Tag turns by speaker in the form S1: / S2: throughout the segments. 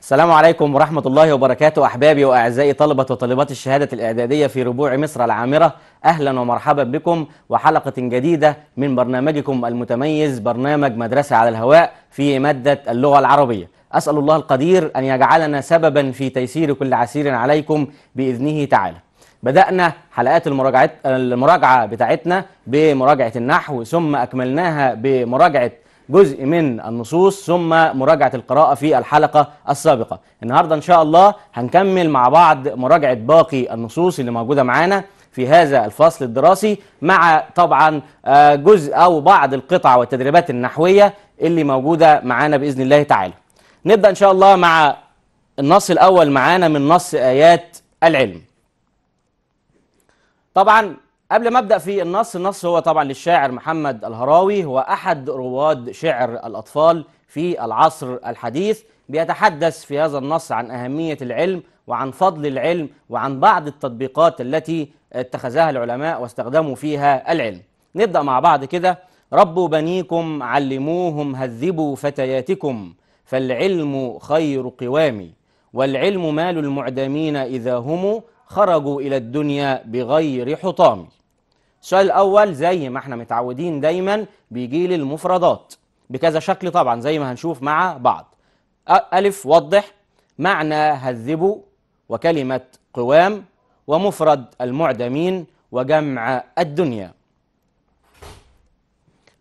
S1: السلام عليكم ورحمة الله وبركاته أحبابي وأعزائي طلبة وطالبات الشهادة الإعدادية في ربوع مصر العامرة أهلا ومرحبا بكم وحلقة جديدة من برنامجكم المتميز برنامج مدرسة على الهواء في مادة اللغة العربية أسأل الله القدير أن يجعلنا سببا في تيسير كل عسير عليكم بإذنه تعالى بدأنا حلقات المراجعة بتاعتنا بمراجعة النحو ثم أكملناها بمراجعة جزء من النصوص ثم مراجعة القراءة في الحلقة السابقة النهاردة إن شاء الله هنكمل مع بعض مراجعة باقي النصوص اللي موجودة معانا في هذا الفصل الدراسي مع طبعا آه، جزء أو بعض القطع والتدريبات النحوية اللي موجودة معانا بإذن الله تعالى نبدأ إن شاء الله مع النص الأول معانا من نص آيات العلم طبعا قبل ما ابدا في النص النص هو طبعا للشاعر محمد الهراوي هو احد رواد شعر الاطفال في العصر الحديث بيتحدث في هذا النص عن اهميه العلم وعن فضل العلم وعن بعض التطبيقات التي اتخذها العلماء واستخدموا فيها العلم نبدا مع بعض كده ربوا بنيكم علموهم هذبوا فتياتكم فالعلم خير قوام والعلم مال المعدمين اذا هم خرجوا الى الدنيا بغير حطام السؤال الأول زي ما احنا متعودين دايما بيجي لي المفردات بكذا شكل طبعا زي ما هنشوف مع بعض ألف وضح معنى هذبوا وكلمة قوام ومفرد المعدمين وجمع الدنيا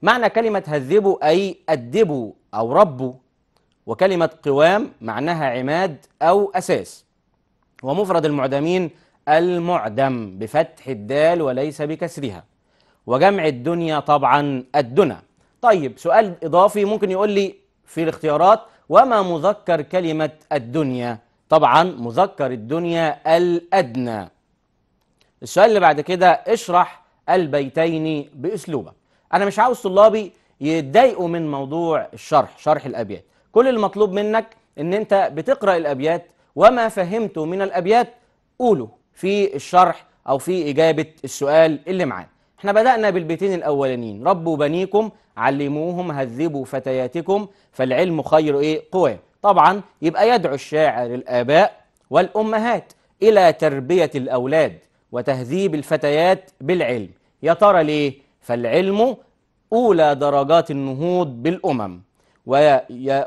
S1: معنى كلمة هذبوا أي أدبوا أو ربوا وكلمة قوام معناها عماد أو أساس ومفرد المعدمين المعدم بفتح الدال وليس بكسرها وجمع الدنيا طبعا الدنا طيب سؤال إضافي ممكن يقول لي في الاختيارات وما مذكر كلمة الدنيا طبعا مذكر الدنيا الأدنى السؤال اللي بعد كده اشرح البيتين بأسلوبك أنا مش عاوز طلابي يتضايقوا من موضوع الشرح شرح الأبيات كل المطلوب منك ان انت بتقرأ الأبيات وما فهمته من الأبيات قوله في الشرح أو في إجابة السؤال اللي معانا احنا بدأنا بالبيتين الأولانيين ربوا بنيكم علموهم هذبوا فتياتكم فالعلم خير إيه قوام طبعا يبقى يدعو الشاعر الآباء والأمهات إلى تربية الأولاد وتهذيب الفتيات بالعلم يا ترى ليه؟ فالعلم أولى درجات النهوض بالأمم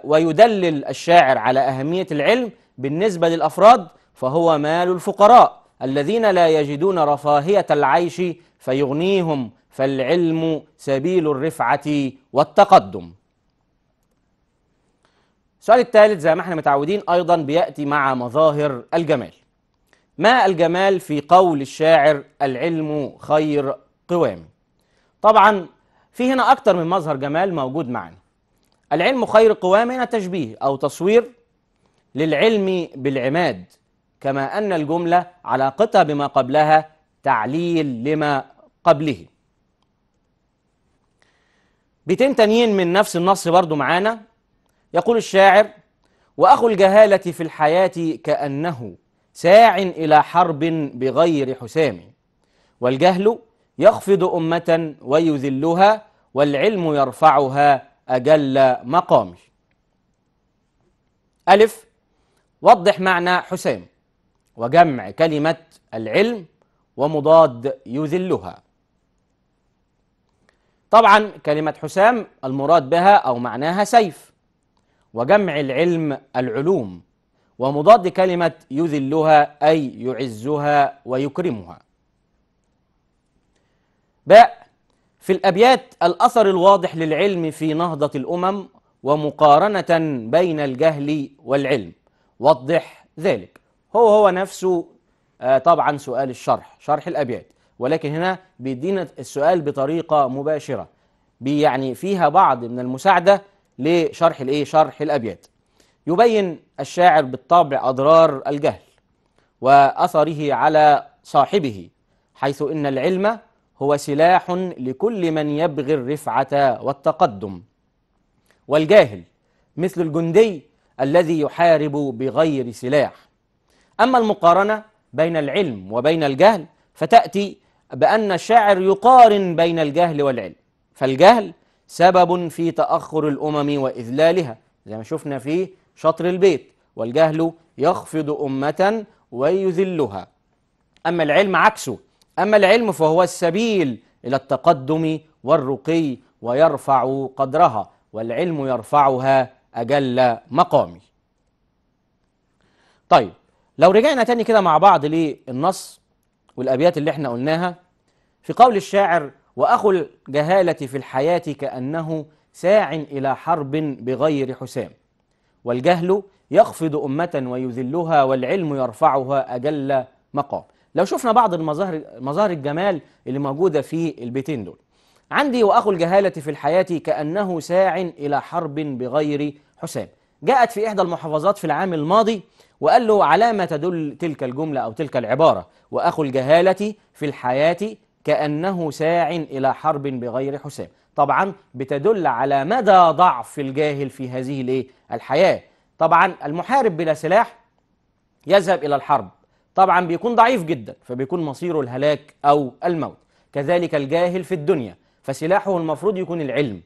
S1: ويدلل الشاعر على أهمية العلم بالنسبة للأفراد فهو مال الفقراء الذين لا يجدون رفاهية العيش فيغنيهم فالعلم سبيل الرفعة والتقدم السؤال الثالث زي ما احنا متعودين أيضا بيأتي مع مظاهر الجمال ما الجمال في قول الشاعر العلم خير قوام طبعا في هنا اكثر من مظهر جمال موجود معنا العلم خير قوام هنا تشبيه أو تصوير للعلم بالعماد كما أن الجملة علاقتها بما قبلها تعليل لما قبله بيتين تانيين من نفس النص برضو معانا يقول الشاعر وأخو الجهالة في الحياة كأنه ساع إلى حرب بغير حسام والجهل يخفض أمة ويذلها والعلم يرفعها أجل مقام ألف وضح معنى حسام وجمع كلمة العلم ومضاد يذلها طبعا كلمة حسام المراد بها أو معناها سيف وجمع العلم العلوم ومضاد كلمة يذلها أي يعزها ويكرمها باء في الأبيات الأثر الواضح للعلم في نهضة الأمم ومقارنة بين الجهل والعلم وضح ذلك هو هو نفسه آه، طبعا سؤال الشرح شرح الأبيات ولكن هنا بيدينا السؤال بطريقة مباشرة يعني فيها بعض من المساعدة لشرح الايه شرح الأبيات يبين الشاعر بالطبع أضرار الجهل وأثره على صاحبه حيث إن العلم هو سلاح لكل من يبغي الرفعة والتقدم والجاهل مثل الجندي الذي يحارب بغير سلاح أما المقارنة بين العلم وبين الجهل فتأتي بأن الشاعر يقارن بين الجهل والعلم فالجهل سبب في تأخر الأمم وإذلالها زي ما شفنا في شطر البيت والجهل يخفض أمة ويذلها أما العلم عكسه أما العلم فهو السبيل إلى التقدم والرقي ويرفع قدرها والعلم يرفعها أجل مقامي طيب لو رجعنا تاني كده مع بعض للنص والأبيات اللي احنا قلناها في قول الشاعر وأخو الجهالة في الحياة كأنه ساع إلى حرب بغير حسام والجهل يخفض أمة ويذلها والعلم يرفعها أجل مقام لو شفنا بعض المظاهر مظاهر الجمال اللي موجودة في البيتين دول عندي وأخو الجهالة في الحياة كأنه ساع إلى حرب بغير حسام جاءت في إحدى المحافظات في العام الماضي وقال له على ما تدل تلك الجملة أو تلك العبارة وأخو الجهالة في الحياة كأنه ساع إلى حرب بغير حساب طبعا بتدل على مدى ضعف الجاهل في هذه الايه الحياة طبعا المحارب بلا سلاح يذهب إلى الحرب طبعا بيكون ضعيف جدا فبيكون مصيره الهلاك أو الموت كذلك الجاهل في الدنيا فسلاحه المفروض يكون العلم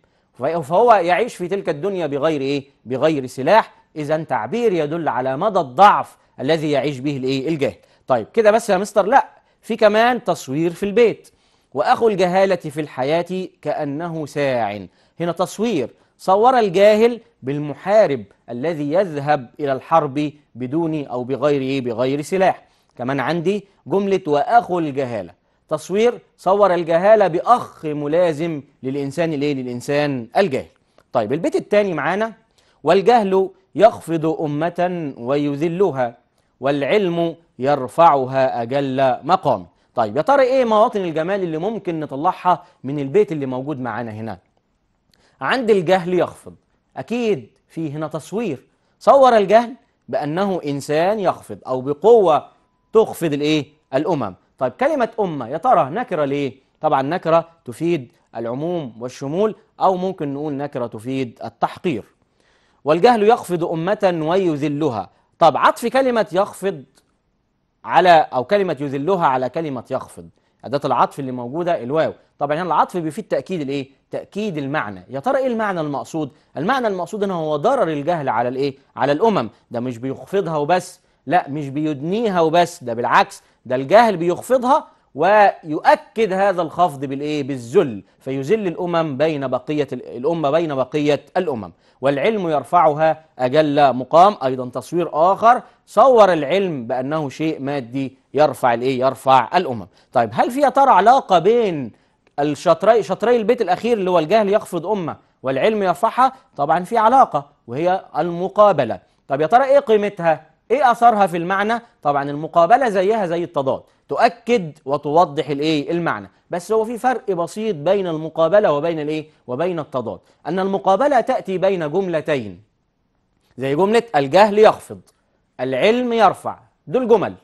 S1: فهو يعيش في تلك الدنيا بغير إيه؟ بغير سلاح إذا تعبير يدل على مدى الضعف الذي يعيش به الإيه؟ الجاهل طيب كده بس يا مستر لا في كمان تصوير في البيت وأخو الجهالة في الحياة كأنه ساع هنا تصوير صور الجاهل بالمحارب الذي يذهب إلى الحرب بدون أو بغير بغير سلاح كمان عندي جملة وأخو الجهالة تصوير صور الجهالة بأخ ملازم للإنسان الإيه للإنسان الجاهل طيب البيت الثاني معانا والجهل يخفض أمة ويذلها والعلم يرفعها أجل مقام طيب يا ترى إيه مواطن الجمال اللي ممكن نطلعها من البيت اللي موجود معانا هنا عند الجهل يخفض أكيد في هنا تصوير صور الجهل بأنه إنسان يخفض أو بقوة تخفض الإيه الأمم طيب كلمة أمة يا ترى نكرة ليه طبعا نكرة تفيد العموم والشمول أو ممكن نقول نكرة تفيد التحقير والجهل يخفض أمة ويذلها طب عطف كلمة يخفض على أو كلمة يذلها على كلمة يخفض أداة العطف اللي موجودة الواو طبعا يعني هنا العطف بيفيد تأكيد الإيه؟ تأكيد المعنى يا ترى إيه المعنى المقصود؟ المعنى المقصود هنا هو ضرر الجهل على الإيه؟ على الأمم ده مش بيخفضها وبس لا مش بيدنيها وبس ده بالعكس ده الجهل بيخفضها ويؤكد هذا الخفض بالإيه؟ بالذل فيذل الأمم بين بقية الأمة بين بقية الأمم والعلم يرفعها أجل مقام أيضا تصوير آخر صور العلم بأنه شيء مادي يرفع الإيه؟ يرفع الأمم طيب هل في ترى علاقة بين الشطري شطري البيت الأخير اللي هو الجهل يخفض أمة والعلم يرفعها طبعا في علاقة وهي المقابلة طب يا ترى إيه قيمتها؟ إيه أثرها في المعنى؟ طبعا المقابلة زيها زي التضاد تؤكد وتوضح الايه المعنى بس هو في فرق بسيط بين المقابله وبين الايه وبين التضاد ان المقابله تاتي بين جملتين زي جمله الجهل يخفض العلم يرفع دول جمل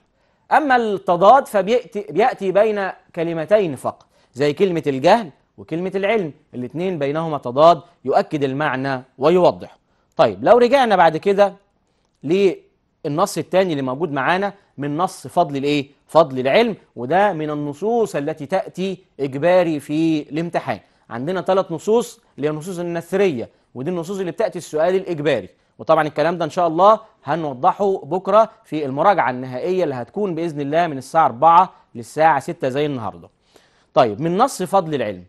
S1: اما التضاد فبياتي بياتي بين كلمتين فقط زي كلمه الجهل وكلمه العلم الاثنين بينهما تضاد يؤكد المعنى ويوضح طيب لو رجعنا بعد كده النص الثاني اللي موجود معانا من نص فضل الايه فضل العلم وده من النصوص التي تاتي اجباري في الامتحان عندنا ثلاث نصوص اللي هي النصوص النثريه ودي النصوص اللي بتاتي السؤال الاجباري وطبعا الكلام ده ان شاء الله هنوضحه بكره في المراجعه النهائيه اللي هتكون باذن الله من الساعه 4 للساعه 6 زي النهارده طيب من نص فضل العلم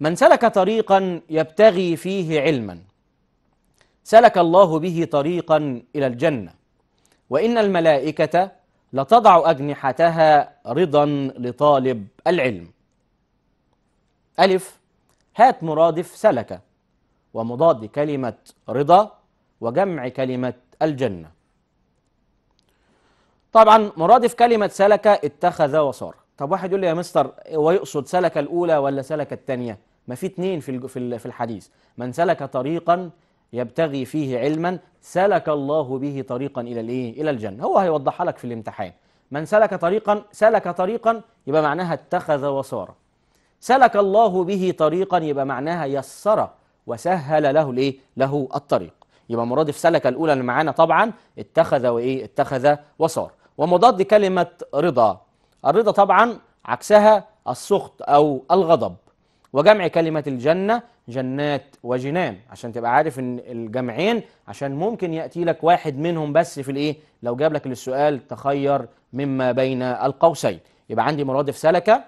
S1: من سلك طريقا يبتغي فيه علما سلك الله به طريقا إلى الجنة وإن الملائكة لتضع أجنحتها رضا لطالب العلم ألف هات مرادف سلك ومضاد كلمة رضا وجمع كلمة الجنة طبعا مرادف كلمة سلك اتخذ وصار طب واحد يقول لي يا مستر هو يقصد سلك الأولى ولا سلك الثانية ما في اتنين في الحديث من سلك طريقا يبتغي فيه علما سلك الله به طريقا إلى الإيه؟ إلى الجنة هو هيوضحها لك في الامتحان من سلك طريقا سلك طريقا يبقى معناها اتخذ وسار. سلك الله به طريقا يبقى معناها يسر وسهل له الايه له الطريق يبقى مرادف سلك الاولى اللي معانا طبعا اتخذ وايه اتخذ وسار. ومضاد كلمه رضا الرضا طبعا عكسها السخط او الغضب وجمع كلمة الجنة جنات وجنان عشان تبقى عارف ان الجمعين عشان ممكن يأتي لك واحد منهم بس في الايه لو جاب لك للسؤال تخير مما بين القوسين يبقى عندي مرادف سلكة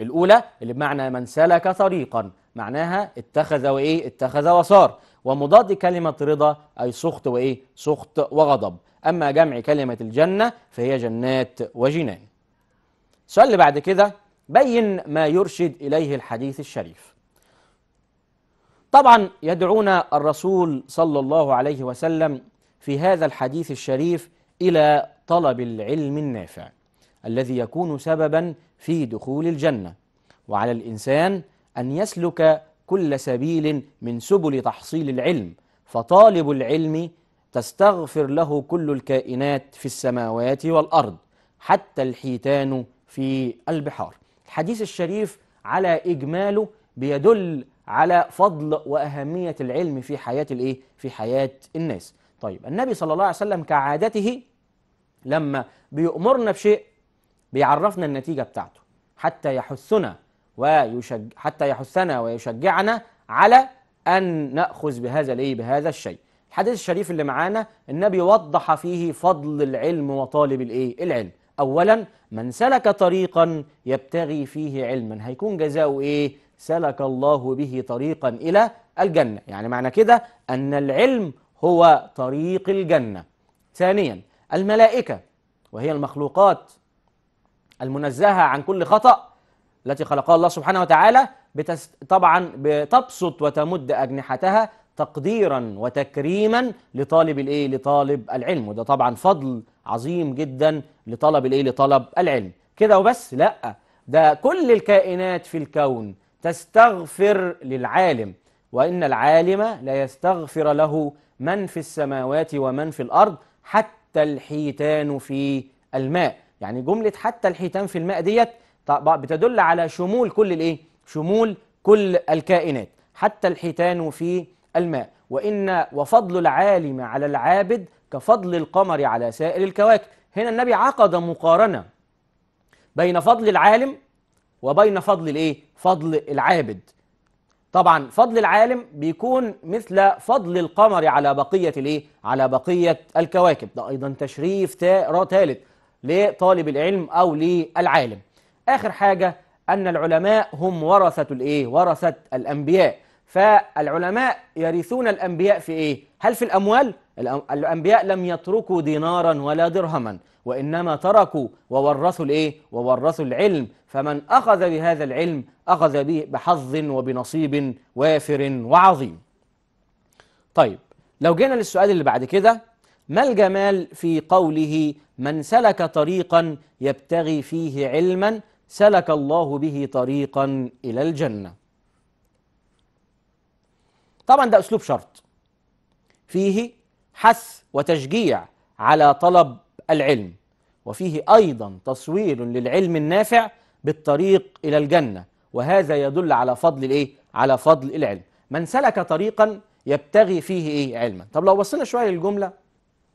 S1: الأولى اللي بمعنى من سلك طريقا معناها اتخذ وايه اتخذ وصار ومضاد كلمة رضا أي سخط وايه سخط وغضب أما جمع كلمة الجنة فهي جنات وجنان السؤال اللي بعد كده بين ما يرشد إليه الحديث الشريف طبعا يدعونا الرسول صلى الله عليه وسلم في هذا الحديث الشريف إلى طلب العلم النافع الذي يكون سببا في دخول الجنة وعلى الإنسان أن يسلك كل سبيل من سبل تحصيل العلم فطالب العلم تستغفر له كل الكائنات في السماوات والأرض حتى الحيتان في البحار الحديث الشريف على إجماله بيدل على فضل وأهمية العلم في حياة الإيه؟ في حياة الناس طيب النبي صلى الله عليه وسلم كعادته لما بيأمرنا بشيء بيعرفنا النتيجة بتاعته حتى يحثنا ويشج... حتى يحثنا ويشجعنا على أن نأخذ بهذا الإيه؟ بهذا الشيء الحديث الشريف اللي معانا النبي وضح فيه فضل العلم وطالب الإيه؟ العلم أولا من سلك طريقا يبتغي فيه علما هيكون جزاؤه إيه؟ سلك الله به طريقا إلى الجنة يعني معنى كده أن العلم هو طريق الجنة ثانيا الملائكة وهي المخلوقات المنزهة عن كل خطأ التي خلقها الله سبحانه وتعالى بتس... طبعا بتبسط وتمد أجنحتها تقديرا وتكريما لطالب الايه لطالب العلم وده طبعا فضل عظيم جدا لطلب الايه لطلب العلم كده وبس لا ده كل الكائنات في الكون تستغفر للعالم وان العالم لا يستغفر له من في السماوات ومن في الارض حتى الحيتان في الماء يعني جمله حتى الحيتان في الماء ديت بتدل على شمول كل الايه شمول كل الكائنات حتى الحيتان في الماء وان وفضل العالم على العابد كفضل القمر على سائر الكواكب هنا النبي عقد مقارنة بين فضل العالم وبين فضل الايه فضل العابد طبعا فضل العالم بيكون مثل فضل القمر على بقية الايه على بقية الكواكب ده ايضا تشريف ثالث لطالب العلم او للعالم اخر حاجة ان العلماء هم ورثة الايه ورثة الانبياء فالعلماء يرثون الانبياء في ايه هل في الاموال الأنبياء لم يتركوا دينارا ولا درهما وإنما تركوا وورثوا الإيه؟ وورثوا العلم فمن أخذ بهذا العلم أخذ به بحظ وبنصيب وافر وعظيم طيب لو جينا للسؤال اللي بعد كده ما الجمال في قوله من سلك طريقا يبتغي فيه علما سلك الله به طريقا إلى الجنة طبعا ده أسلوب شرط فيه حث وتشجيع على طلب العلم وفيه ايضا تصوير للعلم النافع بالطريق الى الجنه وهذا يدل على فضل الايه على فضل العلم من سلك طريقا يبتغي فيه ايه علما طب لو بصينا شويه للجمله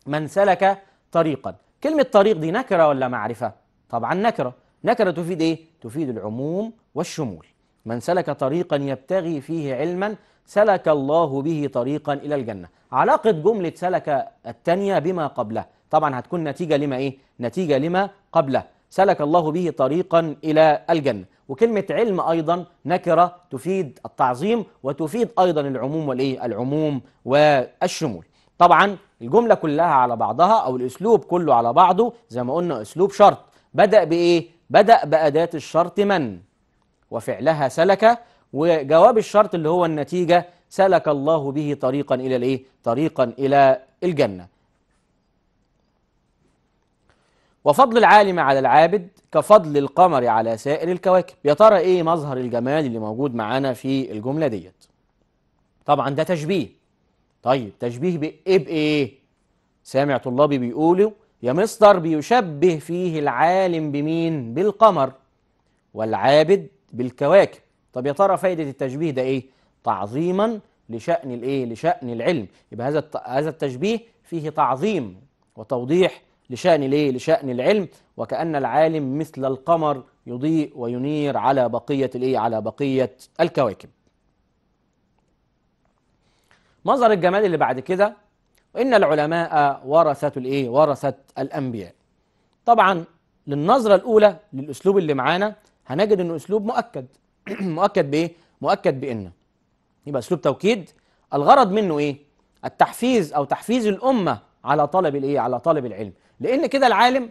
S1: من سلك طريقا كلمه طريق دي نكره ولا معرفه طبعا نكره نكره تفيد ايه تفيد العموم والشمول من سلك طريقا يبتغي فيه علما سلك الله به طريقا إلى الجنة علاقة جملة سلك الثانية بما قبله طبعا هتكون نتيجة لما إيه؟ نتيجة لما قبله سلك الله به طريقا إلى الجنة وكلمة علم أيضا نكرة تفيد التعظيم وتفيد أيضا العموم والإيه؟ العموم والشمول طبعا الجملة كلها على بعضها أو الأسلوب كله على بعضه زي ما قلنا أسلوب شرط بدأ بإيه؟ بدأ بأداة الشرط من وفعلها سلك وجواب الشرط اللي هو النتيجة سلك الله به طريقا إلى الإيه؟ طريقا إلى الجنة وفضل العالم على العابد كفضل القمر على سائر الكواكب يا ترى ايه مظهر الجمال اللي موجود معانا في الجملة ديت طبعا ده تشبيه طيب تشبيه بإيه بإيه سامع طلابي بيقولوا يا مصدر بيشبه فيه العالم بمين بالقمر والعابد بالكواكب طب يا ترى فائدة التشبيه ده إيه؟ تعظيما لشأن الإيه؟ لشأن العلم يبقى هذا هذا التشبيه فيه تعظيم وتوضيح لشأن الإيه؟ لشأن العلم وكأن العالم مثل القمر يضيء وينير على بقية الإيه؟ على بقية الكواكب مظهر الجمال اللي بعد كده وإن العلماء ورثة الإيه؟ ورثة الأنبياء طبعا للنظرة الأولى للأسلوب اللي معانا هنجد أنه أسلوب مؤكد مؤكد بايه مؤكد بان يبقى اسلوب توكيد الغرض منه ايه التحفيز او تحفيز الامه على طلب الايه على طلب العلم لان كده العالم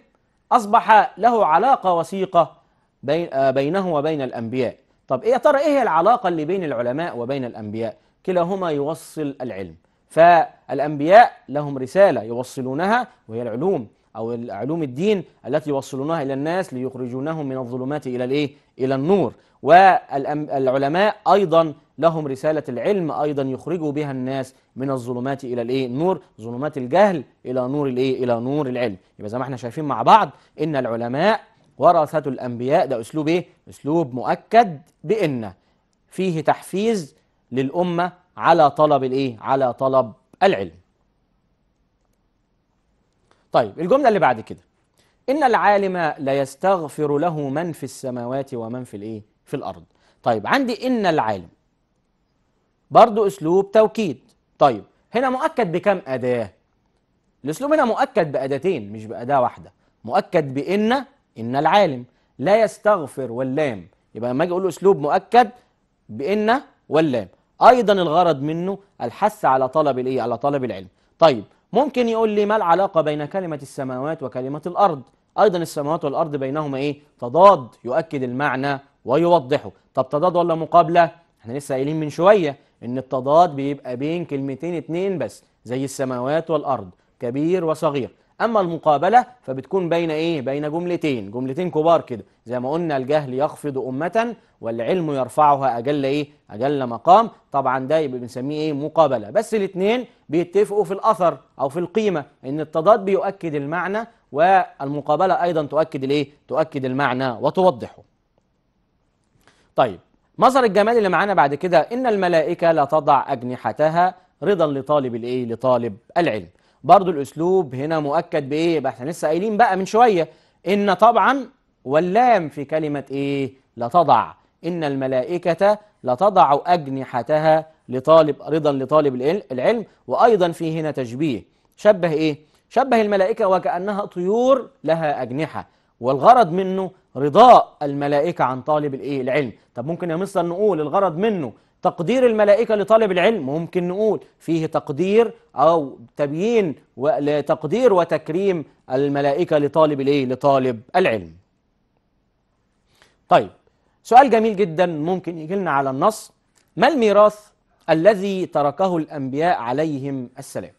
S1: اصبح له علاقه وثيقه بين آه، بينه وبين الانبياء طب ايه يا ترى ايه العلاقه اللي بين العلماء وبين الانبياء كلاهما يوصل العلم فالانبياء لهم رساله يوصلونها وهي العلوم او علوم الدين التي يوصلونها الى الناس ليخرجونهم من الظلمات الى الايه إلى النور والعلماء أيضا لهم رسالة العلم أيضا يخرجوا بها الناس من الظلمات إلى الإيه؟ النور ظلمات الجهل إلى نور الإيه؟ إلى نور العلم يبقى زي ما احنا شايفين مع بعض إن العلماء ورثة الأنبياء ده أسلوب إيه؟ أسلوب مؤكد بإن فيه تحفيز للأمة على طلب الإيه؟ على طلب العلم طيب الجملة اللي بعد كده إن العالم لا يستغفر له من في السماوات ومن في الإيه؟ في الأرض طيب عندي إن العالم برضو أسلوب توكيد طيب هنا مؤكد بكم أداة الأسلوب هنا مؤكد بأداتين مش بأداة واحدة مؤكد بإن إن العالم لا يستغفر واللام يبقى لما أجي أقول أسلوب مؤكد بإن واللام أيضا الغرض منه الحث على طلب الإيه على طلب العلم طيب ممكن يقول لي ما العلاقة بين كلمة السماوات وكلمة الأرض أيضا السماوات والأرض بينهما إيه تضاد يؤكد المعنى ويوضحه طب تضاد ولا مقابلة احنا لسه قايلين من شوية إن التضاد بيبقى بين كلمتين اتنين بس زي السماوات والأرض كبير وصغير أما المقابلة فبتكون بين إيه؟ بين جملتين جملتين كبار كده زي ما قلنا الجهل يخفض أمة والعلم يرفعها أجل إيه؟ أجل مقام طبعا ده يبقى بنسميه إيه؟ مقابلة بس الاثنين بيتفقوا في الأثر أو في القيمة إن التضاد بيؤكد المعنى والمقابلة أيضا تؤكد الإيه؟ تؤكد المعنى وتوضحه طيب مظهر الجمال اللي معانا بعد كده إن الملائكة لا تضع أجنحتها رضا لطالب الإيه؟ لطالب العلم برضو الأسلوب هنا مؤكد بإيه يبقى احنا لسه قايلين بقى من شوية إن طبعا واللام في كلمة إيه لتضع إن الملائكة لتضع أجنحتها لطالب رضا لطالب العلم وأيضا في هنا تشبيه شبه إيه شبه الملائكة وكأنها طيور لها أجنحة والغرض منه رضاء الملائكة عن طالب الإيه العلم طب ممكن يا مستر نقول الغرض منه تقدير الملائكة لطالب العلم ممكن نقول فيه تقدير أو تبيين لتقدير وتكريم الملائكة لطالب الإيه؟ لطالب العلم طيب سؤال جميل جدا ممكن يجي لنا على النص ما الميراث الذي تركه الأنبياء عليهم السلام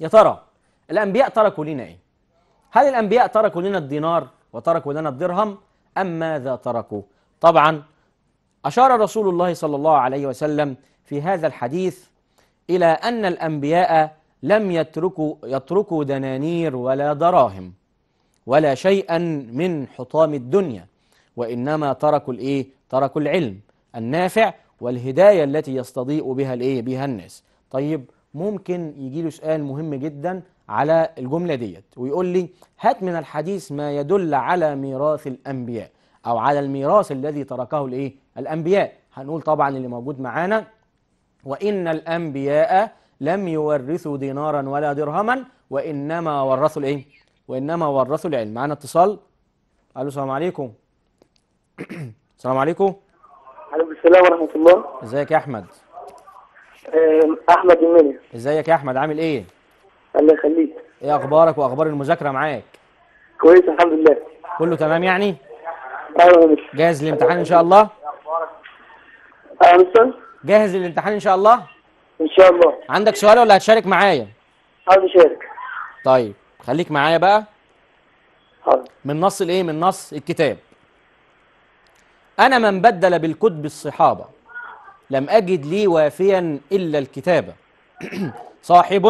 S1: يا ترى الأنبياء تركوا لنا إيه هل الأنبياء تركوا لنا الدينار وتركوا لنا الدرهم أم ماذا تركوا طبعا أشار رسول الله صلى الله عليه وسلم في هذا الحديث إلى أن الأنبياء لم يتركوا, يتركوا دنانير ولا دراهم ولا شيئا من حطام الدنيا وإنما تركوا الإيه؟ تركوا العلم النافع والهداية التي يستضيء بها الإيه؟ بها الناس طيب ممكن يجي له سؤال مهم جدا على الجملة ديت ويقول لي هات من الحديث ما يدل على ميراث الأنبياء أو على الميراث الذي تركه الإيه؟ الأنبياء هنقول طبعا اللي موجود معانا وإن الأنبياء لم يورثوا دينارا ولا درهما وإنما ورثوا الإيه؟ وإنما ورثوا العلم معانا اتصال ألو السلام عليكم السلام عليكم
S2: عليكم السلام ورحمة
S1: الله ازيك يا أحمد أحمد المنيا ازيك يا أحمد عامل إيه الله يخليك إيه أخبارك وأخبار المذاكرة معاك كويس الحمد لله كله تمام يعني أيوة جاهز للامتحان إن شاء الله أمسن جاهز للامتحان إن شاء الله؟ إن شاء الله عندك سؤال ولا هتشارك معايا؟ عايز أشارك طيب خليك معايا بقى حاضر من نص الإيه؟ من نص الكتاب أنا من بدل بالكتب الصحابة لم أجد لي وافيا إلا الكتابة صاحب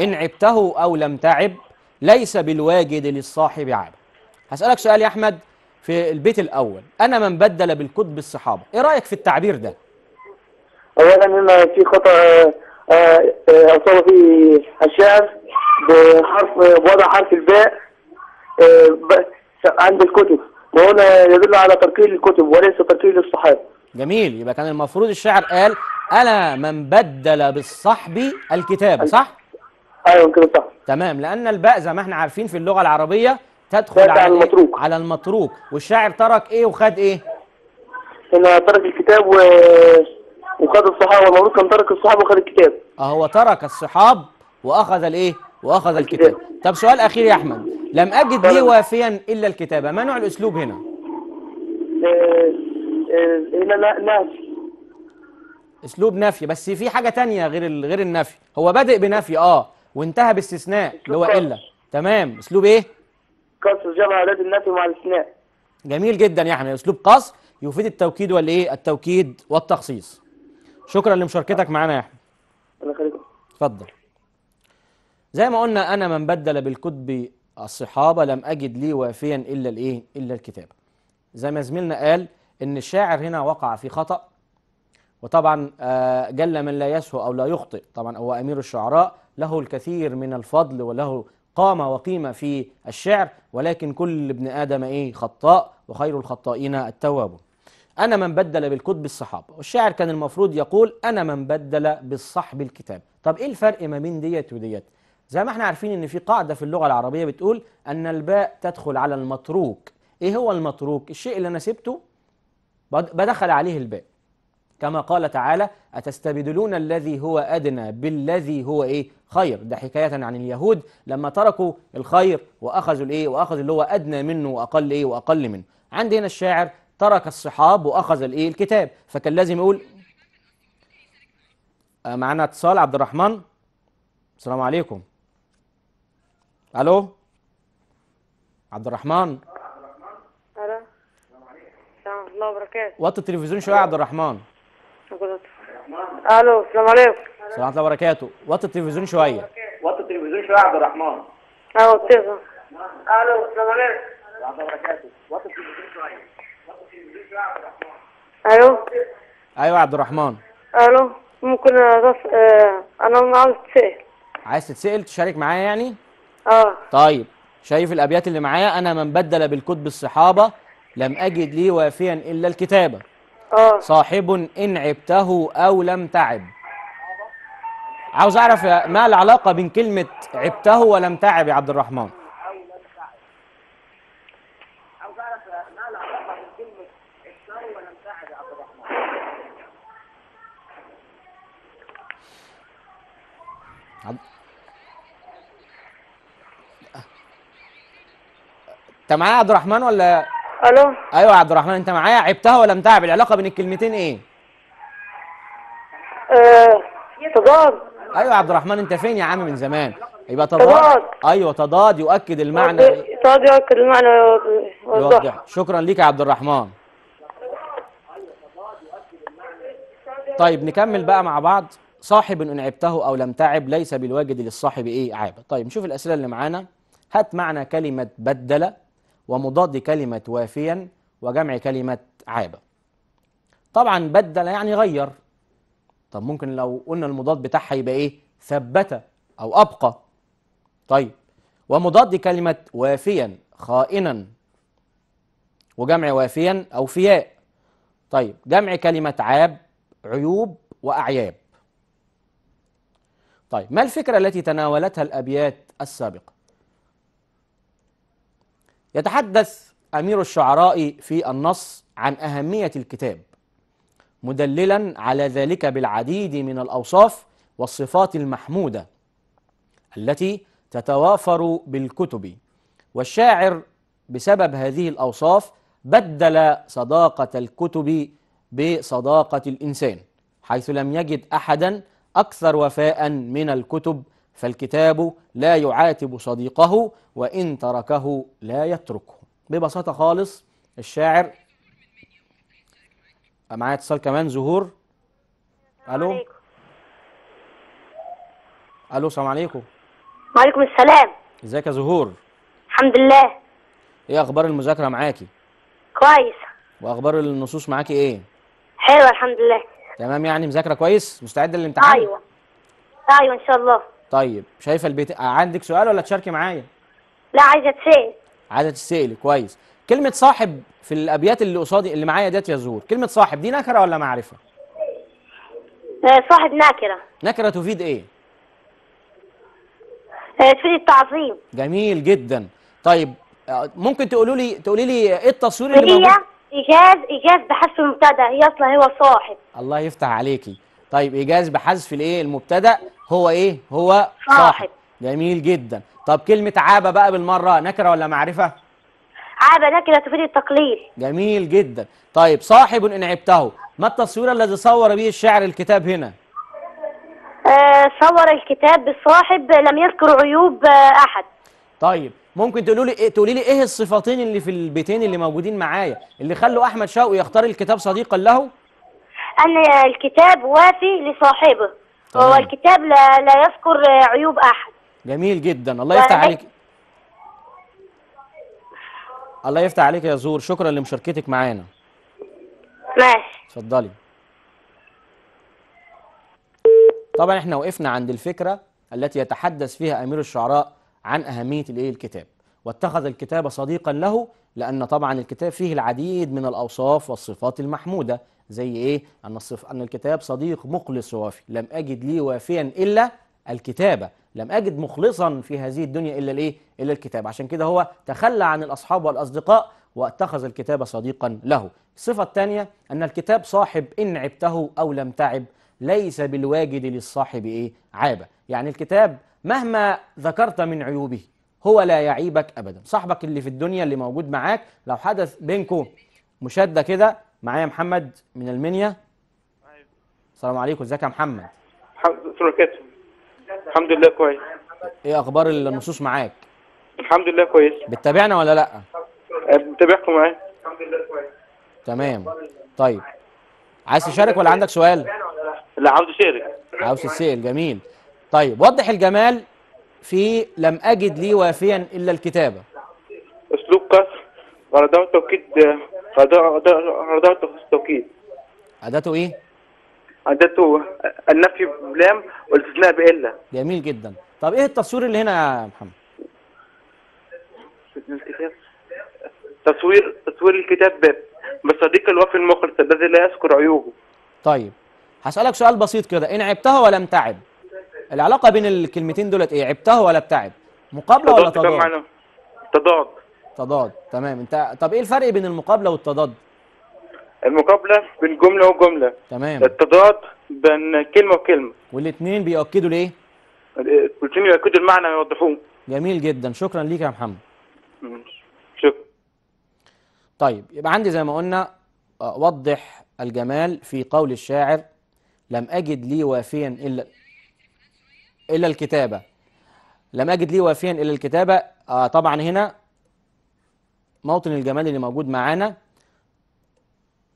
S1: إن عبته أو لم تعب ليس بالواجد للصاحب عاب هسألك سؤال يا أحمد في البيت الأول أنا من بدل بالقطب الصحابة إيه رأيك في التعبير ده؟
S2: أولا هنا في خطأ آه، آه، أصاب في الشعر بحرف بوضع حرف الباء آه، عند
S1: الكتب وهنا يدل على تركيل الكتب وليس تركيل الصحابة جميل يبقى كان المفروض الشاعر قال أنا من بدل بالصحب الكتاب صح؟ أيوة كده صح تمام لأن الباء زي ما احنا عارفين في اللغة العربية تدخل على المتروك على المتروك والشاعر ترك ايه وخد ايه
S2: انا ترك الكتاب و...
S1: وخد الصحابه المولود كان ترك الصحابه وخد الكتاب اه هو ترك الصحاب واخذ الايه واخذ الكتاب. الكتاب طب سؤال اخير يا احمد لم اجد لي وافيا الا الكتابه ما نوع الاسلوب هنا
S3: آه، آه، هنا نفي
S1: اسلوب نفي بس في حاجه تانية غير غير النفي هو بادئ بنفي اه وانتهى باستثناء اللي هو الا تمام اسلوب ايه قصر جمع اولاد النفي مع الاثناء جميل جدا يعني أسلوب قصر يفيد التوكيد ولا إيه التوكيد والتخصيص شكرا لمشاركتك معانا يا أحمد الله يخليك اتفضل زي ما قلنا أنا من بدل بالكتب الصحابة لم أجد لي وافيا إلا الإيه إلا الكتاب زي ما زميلنا قال إن الشاعر هنا وقع في خطأ وطبعا آه، جل من لا يسهو أو لا يخطئ طبعا هو أمير الشعراء له الكثير من الفضل وله قام وقيم في الشعر ولكن كل ابن آدم إيه خطاء وخير الخطائين التوابون أنا من بدل بالكتب الصحابة والشاعر كان المفروض يقول أنا من بدل بالصحب الكتاب طب إيه الفرق ما بين ديت وديت زي ما احنا عارفين ان في قاعدة في اللغة العربية بتقول أن الباء تدخل على المتروك إيه هو المتروك الشيء اللي أنا سبته بدخل عليه الباء كما قال تعالى أتستبدلون الذي هو أدنى بالذي هو إيه خير ده حكاية عن اليهود لما تركوا الخير وأخذوا الإيه وأخذوا اللي هو أدنى منه وأقل إيه وأقل منه عندي هنا الشاعر ترك الصحاب وأخذ الإيه الكتاب فكان لازم يقول آه، معنا اتصال عبد الرحمن السلام عليكم ألو عبد الرحمن
S4: السلام عليكم ورحمة الله وبركاته
S1: وطي التلفزيون شوية يا عبد الرحمن
S4: الو السلام عليكم السلام
S1: ورحمه الله وبركاته وطي التلفزيون شويه
S4: وطي التلفزيون شويه يا عبد الرحمن اه الو السلام عليكم ورحمه الله وبركاته وطي التلفزيون شويه وطي التلفزيون
S2: شويه يا عبد الرحمن ايوه ايوه يا عبد
S1: الرحمن
S4: الو ممكن أرف... آه، انا عاوز اتسال
S1: عايز تتسال تشارك معايا يعني اه طيب شايف الابيات اللي معايا انا من بدل بالكتب الصحابه لم اجد لي وافيا الا الكتابه آه. صاحب إن عبته أو لم تعب عاوز أعرف ما العلاقة بين كلمة عبته ولم تعب يا عبد الرحمن أه. أه. انت معايا عبد الرحمن ولا الو ايوه يا عبد الرحمن انت معايا عبتها ولا متعب العلاقه بين الكلمتين ايه آه، تضاد ايوه يا عبد الرحمن انت فين يا عم من زمان يبقى تضاد, تضاد. ايوه تضاد يؤكد المعنى
S4: تضاد يؤكد المعنى يوضح
S1: شكرا ليك يا عبد الرحمن طيب نكمل بقى مع بعض صاحب ان عبته او لم تعب ليس بالواجد للصاحب ايه عابه طيب نشوف الاسئله اللي معانا هات معنى كلمه بدل ومضاد كلمة وافيا وجمع كلمة عابة طبعا بدل يعني غير طب ممكن لو قلنا المضاد بتاعها يبقى ايه ثبت او ابقى طيب ومضاد كلمة وافيا خائنا وجمع وافيا او فياء طيب جمع كلمة عاب عيوب واعياب طيب ما الفكرة التي تناولتها الابيات السابقة يتحدث أمير الشعراء في النص عن أهمية الكتاب مدللا على ذلك بالعديد من الأوصاف والصفات المحمودة التي تتوافر بالكتب والشاعر بسبب هذه الأوصاف بدل صداقة الكتب بصداقة الإنسان حيث لم يجد أحدا أكثر وفاء من الكتب فالكتاب لا يعاتب صديقه وإن تركه لا يتركه ببساطة خالص الشاعر معايا اتصال كمان زهور ألو ألو السلام عليكم وعليكم السلام ازيك يا زهور الحمد لله ايه اخبار المذاكره معاكي كويس واخبار النصوص معاكي ايه
S3: حلوه الحمد لله
S1: تمام يعني مذاكره كويس مستعده للامتحان ايوه ايوه ان شاء الله طيب شايفه البيت آه، عندك سؤال ولا تشاركي معايا لا عايزه تسال عايزه تسالي كويس كلمه صاحب في الابيات اللي قصادي اللي معايا ديت يا زهور كلمه صاحب دي نكره ولا معرفه آه، صاحب نكره نكره تفيد ايه آه، تفيد التعظيم جميل جدا طيب ممكن تقولوا لي تقولي لي ايه التصوير اللي موجود
S3: ايجاز ايجاز بحذف المبتدا هي اصلا هو صاحب
S1: الله يفتح عليكي طيب ايجاز بحذف الايه المبتدا هو ايه هو صاحب جميل جدا طب كلمه عابه بقى بالمره نكره ولا معرفه عابه نكره تفيد التقليل جميل جدا طيب صاحب ان عبته ما التصوير الذي صور به الشاعر الكتاب هنا آه، صور الكتاب بالصاحب لم يذكر عيوب آه، احد طيب ممكن تقولوا لي إيه- تقولي لي ايه الصفتين اللي في البيتين اللي موجودين معايا اللي خلوا احمد شوقي يختار الكتاب صديقا له ان الكتاب وافي لصاحبه هو الكتاب لا, لا يذكر عيوب أحد جميل جدا الله يفتح عليك الله يفتح عليك يا زور شكرا لمشاركتك معانا ماشي اتفضلي طبعا احنا وقفنا عند الفكرة التي يتحدث فيها أمير الشعراء عن أهمية الإيه الكتاب واتخذ الكتاب صديقا له لأن طبعا الكتاب فيه العديد من الأوصاف والصفات المحمودة زي ايه ان الصف ان الكتاب صديق مخلص ووافي لم اجد لي وافيا الا الكتابه لم اجد مخلصا في هذه الدنيا الا الايه الا الكتاب عشان كده هو تخلى عن الاصحاب والاصدقاء واتخذ الكتاب صديقا له الصفه الثانيه ان الكتاب صاحب ان عبته او لم تعب ليس بالواجد للصاحب ايه عابه يعني الكتاب مهما ذكرت من عيوبه هو لا يعيبك ابدا صاحبك اللي في الدنيا اللي موجود معاك لو حدث بينكم مشاده كده معايا محمد من المنيا ايوه السلام عليكم ازيك يا محمد
S2: الحمد الحمد لله كويس
S1: ايه اخبار النصوص معاك
S2: الحمد لله كويس
S1: بتتابعنا ولا لا آه، بتابعكم
S2: معايا الحمد لله كويس
S1: تمام طيب عايز تشارك ولا عندك سؤال
S2: لا عاوز اشارك عاوز
S1: تسال جميل طيب وضح الجمال في لم اجد لي وافيا الا الكتابه اسلوب قصر غرضه
S2: توكيد آه، فده في التوكيد أداته إيه؟ أداته النفي بلام والاستثناء بإلا
S1: جميل جدا طب إيه التصوير اللي هنا يا محمد؟
S2: تصوير تصوير الكتاب بصديق الوفي المخلص الذي لا يذكر عيوبه
S1: طيب هسألك سؤال بسيط كده إن عبتها ولا امتعب؟ العلاقة بين الكلمتين دولت إيه؟ عبتها ولا بتعب؟ مقابلة ولا تضاد؟ تضاد تضاد تمام انت طب ايه الفرق بين المقابله والتضاد
S2: المقابله بين جمله وجمله
S1: تمام التضاد
S2: بين كلمه وكلمه
S1: والاثنين بيؤكدوا ليه
S2: الاثنين بيؤكدوا المعنى ويوضحوه
S1: جميل جدا شكرا ليك يا محمد شكرا طيب يبقى عندي زي ما قلنا وضح الجمال في قول الشاعر لم أجد لي وافيا إلا إلا الكتابة لم أجد لي وافيا إلا الكتابة آه طبعا هنا موطن الجمال اللي موجود معانا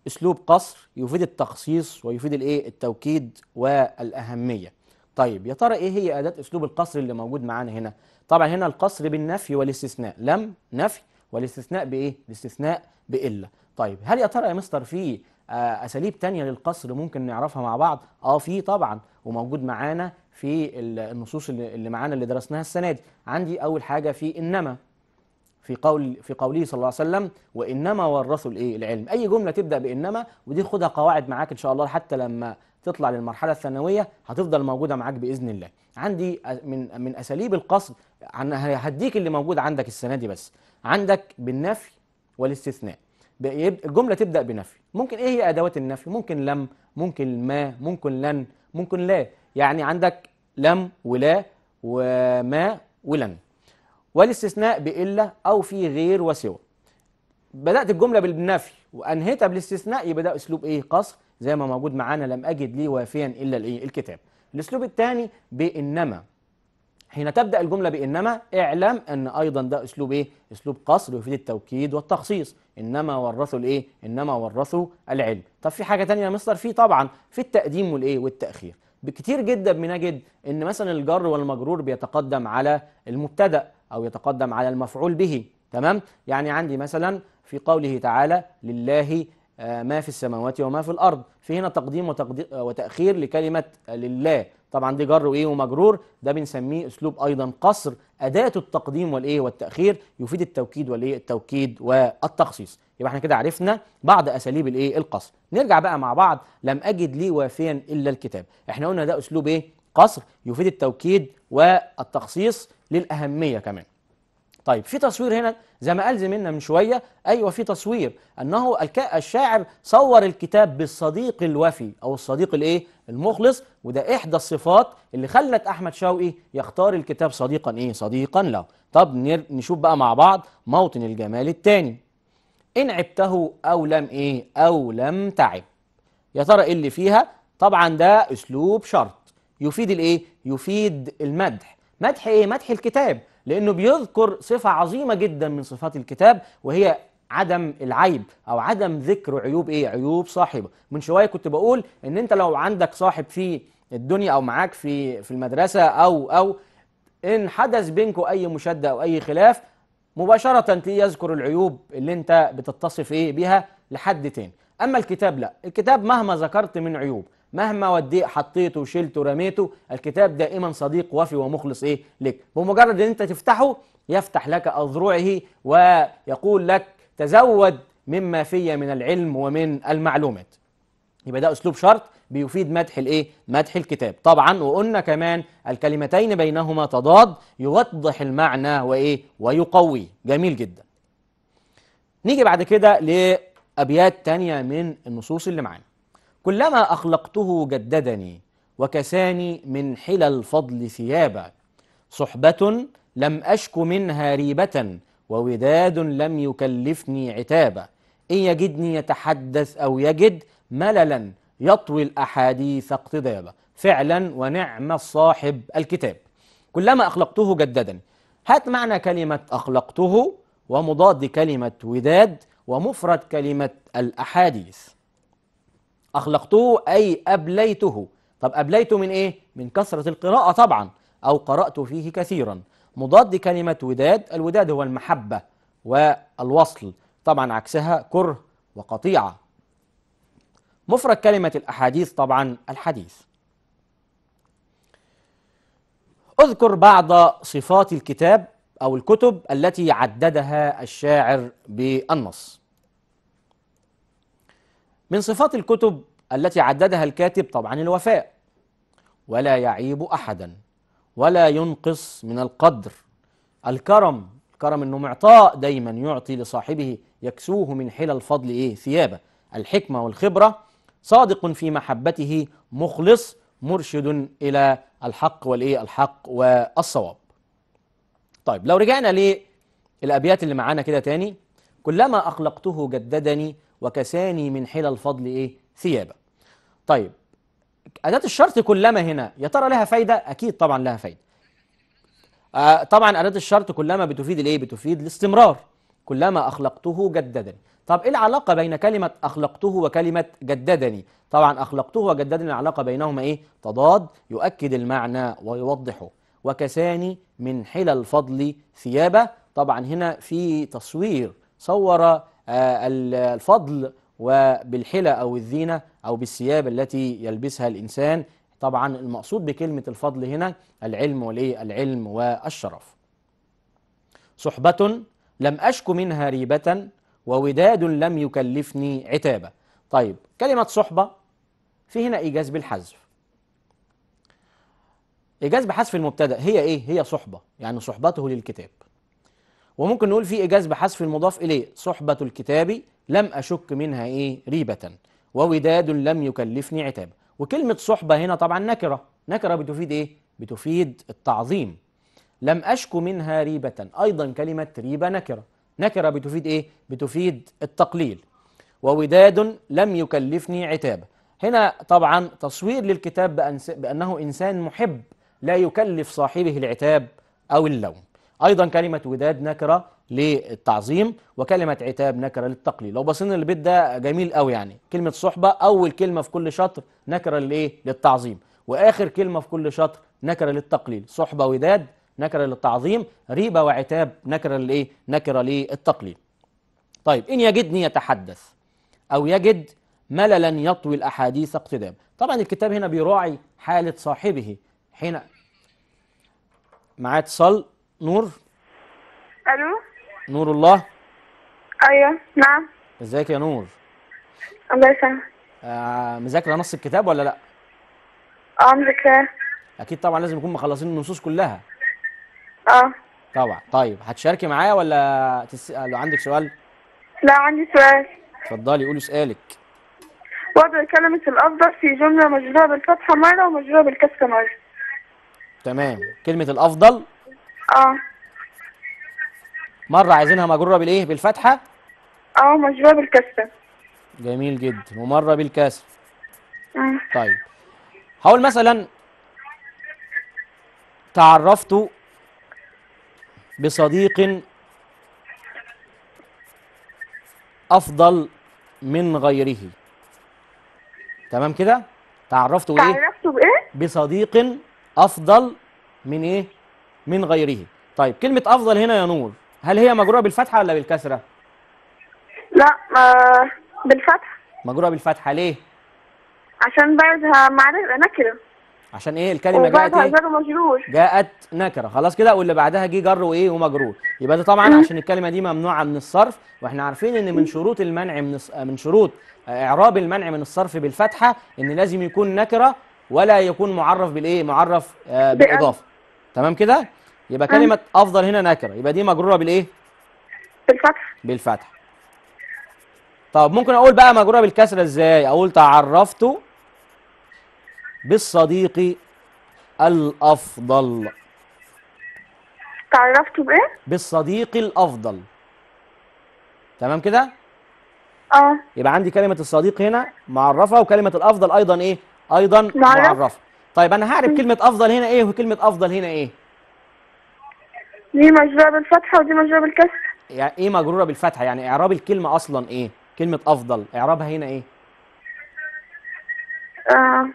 S1: اسلوب قصر يفيد التخصيص ويفيد الايه التوكيد والاهميه طيب يا ترى ايه هي اداه اسلوب القصر اللي موجود معانا هنا طبعا هنا القصر بالنفي والاستثناء لم نفي والاستثناء بايه الاستثناء بالا طيب هل يا ترى يا مستر في آه، اساليب تانية للقصر ممكن نعرفها مع بعض اه في طبعا وموجود معانا في النصوص اللي معانا اللي درسناها السنه دي عندي اول حاجه في انما في قول في قوله صلى الله عليه وسلم وانما ورثوا الايه العلم اي جمله تبدا بانما ودي خدها قواعد معاك ان شاء الله حتى لما تطلع للمرحله الثانويه هتفضل موجوده معاك باذن الله عندي من من اساليب القصد هديك اللي موجود عندك السنه دي بس عندك بالنفي والاستثناء الجمله تبدا بنفي ممكن ايه هي ادوات النفي ممكن لم ممكن ما ممكن لن ممكن لا يعني عندك لم ولا وما ولن والاستثناء بإلا أو في غير وسوى بدأت الجملة بالنفي وأنهيتها بالاستثناء يبقى ده أسلوب إيه قصر زي ما موجود معانا لم أجد لي وافيا إلا الإيه الكتاب الأسلوب الثاني بإنما حين تبدأ الجملة بإنما اعلم أن أيضا ده أسلوب إيه؟ أسلوب قصر يفيد التوكيد والتخصيص إنما ورثوا الإيه؟ إنما ورثوا العلم طب في حاجة تانية يا مستر في طبعا في التقديم والإيه؟ والتأخير بكتير جدا بنجد ان مثلا الجر والمجرور بيتقدم على المبتدا أو يتقدم على المفعول به تمام يعني عندي مثلا في قوله تعالى لله آه، ما في السماوات وما في الأرض في هنا تقديم آه، وتأخير لكلمة لله طبعا دي جر وايه ومجرور ده بنسميه اسلوب ايضا قصر اداه التقديم والايه والتاخير يفيد التوكيد والايه التوكيد والتخصيص يبقى احنا كده عرفنا بعض اساليب الايه القصر نرجع بقى مع بعض لم اجد لي وافيا الا الكتاب احنا قلنا ده اسلوب ايه قصر يفيد التوكيد والتخصيص للأهمية كمان طيب في تصوير هنا زي ما قال زميلنا من شوية أيوة في تصوير أنه الشاعر صور الكتاب بالصديق الوفي أو الصديق الإيه؟ المخلص وده إحدى الصفات اللي خلت أحمد شوقي يختار الكتاب صديقا إيه؟ صديقا له طب نشوف بقى مع بعض موطن الجمال الثاني. إن عبته أو لم إيه؟ أو لم تعب يا ترى إيه اللي فيها؟ طبعا ده أسلوب شرط يفيد الإيه؟ يفيد المدح مدح ايه مدح الكتاب لانه بيذكر صفه عظيمه جدا من صفات الكتاب وهي عدم العيب او عدم ذكر عيوب ايه عيوب صاحبه من شويه كنت بقول ان انت لو عندك صاحب في الدنيا او معاك في في المدرسه او او ان حدث بينكم اي مشاده او اي خلاف مباشره تلاقيه يذكر العيوب اللي انت بتتصف ايه بيها لحد تاني اما الكتاب لا الكتاب مهما ذكرت من عيوب مهما وديه حطيته وشلته ورميته الكتاب دائما صديق وفي ومخلص ايه لك بمجرد ان انت تفتحه يفتح لك اذرعه ويقول لك تزود مما في من العلم ومن المعلومات يبقى ده اسلوب شرط بيفيد مدح الايه مدح الكتاب طبعا وقلنا كمان الكلمتين بينهما تضاد يوضح المعنى وايه ويقويه جميل جدا نيجي بعد كده لابيات تانية من النصوص اللي معانا كلما أخلقته جددني وكساني من حلى الفضل ثيابا صحبة لم أشك منها ريبة ووداد لم يكلفني عتابا إن يجدني يتحدث أو يجد مللا يطوي الأحاديث اقتضابا فعلا ونعم الصاحب الكتاب كلما أخلقته جددا هات معنى كلمة أخلقته ومضاد كلمة وداد ومفرد كلمة الأحاديث أخلقته أي أبليته طب أبليته من إيه؟ من كثرة القراءة طبعا أو قرأت فيه كثيرا مضاد كلمة وداد الوداد هو المحبة والوصل طبعا عكسها كره وقطيعة مفرد كلمة الأحاديث طبعا الحديث أذكر بعض صفات الكتاب أو الكتب التي عددها الشاعر بالنص من صفات الكتب التي عددها الكاتب طبعا الوفاء ولا يعيب أحدا ولا ينقص من القدر الكرم الكرم انه معطاء دايما يعطي لصاحبه يكسوه من حلى الفضل ايه ثيابه الحكمه والخبره صادق في محبته مخلص مرشد الى الحق والايه الحق والصواب طيب لو رجعنا للابيات اللي معانا كده تاني كلما اخلقته جددني وكساني من حلى الفضل إيه ثيابا طيب أداة الشرط كلما هنا يا ترى لها فايدة أكيد طبعا لها فايدة آه طبعا أداة الشرط كلما بتفيد الإيه بتفيد الاستمرار كلما أخلقته جددني طب إيه العلاقة بين كلمة أخلقته وكلمة جددني طبعا أخلقته وجددني العلاقة بينهما إيه تضاد يؤكد المعنى ويوضحه وكساني من حلى الفضل ثيابه طبعا هنا في تصوير صور آه، الفضل وبالحلة أو الزينة أو بالثياب التي يلبسها الإنسان طبعا المقصود بكلمة الفضل هنا العلم وليه العلم والشرف صحبة لم أشك منها ريبة ووداد لم يكلفني عتابة طيب كلمة صحبة في هنا إيجاز بالحذف إيجاز بحذف المبتدأ هي إيه؟ هي صحبة يعني صحبته للكتاب وممكن نقول في إيجاز بحذف المضاف إليه صحبة الكتاب لم أشك منها إيه ريبة ووداد لم يكلفني عتاب وكلمة صحبة هنا طبعا نكرة نكرة بتفيد إيه؟ بتفيد التعظيم لم أشك منها ريبة أيضا كلمة ريبة نكرة نكرة بتفيد إيه؟ بتفيد التقليل ووداد لم يكلفني عتاب هنا طبعا تصوير للكتاب بأنه إنسان محب لا يكلف صاحبه العتاب أو اللوم أيضا كلمة وداد نكرة للتعظيم وكلمة عتاب نكرة للتقليل لو بصينا للبيت ده جميل قوي يعني كلمة صحبة أول كلمة في كل شطر نكرة للإيه للتعظيم وآخر كلمة في كل شطر نكرة للتقليل صحبة وداد نكرة للتعظيم ريبة وعتاب نكرة للإيه نكرة للتقليل طيب إن يجدني يتحدث أو يجد مللا يطوي الأحاديث اقتداب طبعا الكتاب هنا بيراعي حالة صاحبه حين معاه اتصال نور الو نور الله
S3: ايوه نعم
S1: ازيك يا نور الله يسلمك آه مذاكره نص الكتاب ولا لا
S3: اه مذاكره
S1: اكيد طبعا لازم نكون مخلصين النصوص كلها اه طبعا طيب هتشاركي معايا ولا تس... لو عندك سؤال لا عندي سؤال اتفضلي قولي سؤالك وضع كلمة الأفضل في جملة مجرورة
S3: بالفتحة مرة ومجرورة بالكسرة مرة
S1: تمام كلمة الأفضل اه مرة عايزينها مجرورة بالايه؟ بالفتحة؟
S3: اه مجرورة بالكسرة
S1: جميل جدا ومرة بالكسر آه. طيب هقول مثلا تعرفت بصديق أفضل من غيره تمام كده؟ تعرفت بإيه؟ تعرفت بإيه؟ بصديق أفضل من إيه؟ من غيره طيب كلمة أفضل هنا يا نور هل هي مجرورة بالفتحة ولا بالكسرة؟
S3: لا آه، بالفتحة
S1: مجرورة بالفتحة ليه؟
S3: عشان بعدها معرفة نكرة
S1: عشان ايه الكلمه جاءت ايه جر ومجرور جاءت نكره خلاص كده واللي بعدها جه جر وايه ومجرور يبقى ده طبعا عشان الكلمه دي ممنوعه من الصرف واحنا عارفين ان من شروط المنع من من شروط آه، اعراب المنع من الصرف بالفتحه ان لازم يكون نكره ولا يكون معرف بالايه معرف آه بالاضافه تمام كده يبقى كلمه افضل هنا نكره يبقى دي مجروره بالايه بالفتح بالفتح طب ممكن اقول بقى مجروره بالكسره ازاي اقول تعرفت بالصديق الافضل تعرفت بايه بالصديق الافضل تمام كده اه يبقى عندي كلمه الصديق هنا معرفه وكلمه الافضل ايضا ايه ايضا معرفه, معرفة. طيب انا هعرف كلمه افضل هنا ايه وكلمه افضل هنا ايه
S3: دي مجروره بالفتحه ودي مجروره بالكسر
S1: يعني ايه مجروره بالفتحه يعني اعراب الكلمه اصلا ايه كلمه افضل اعرابها هنا ايه آه.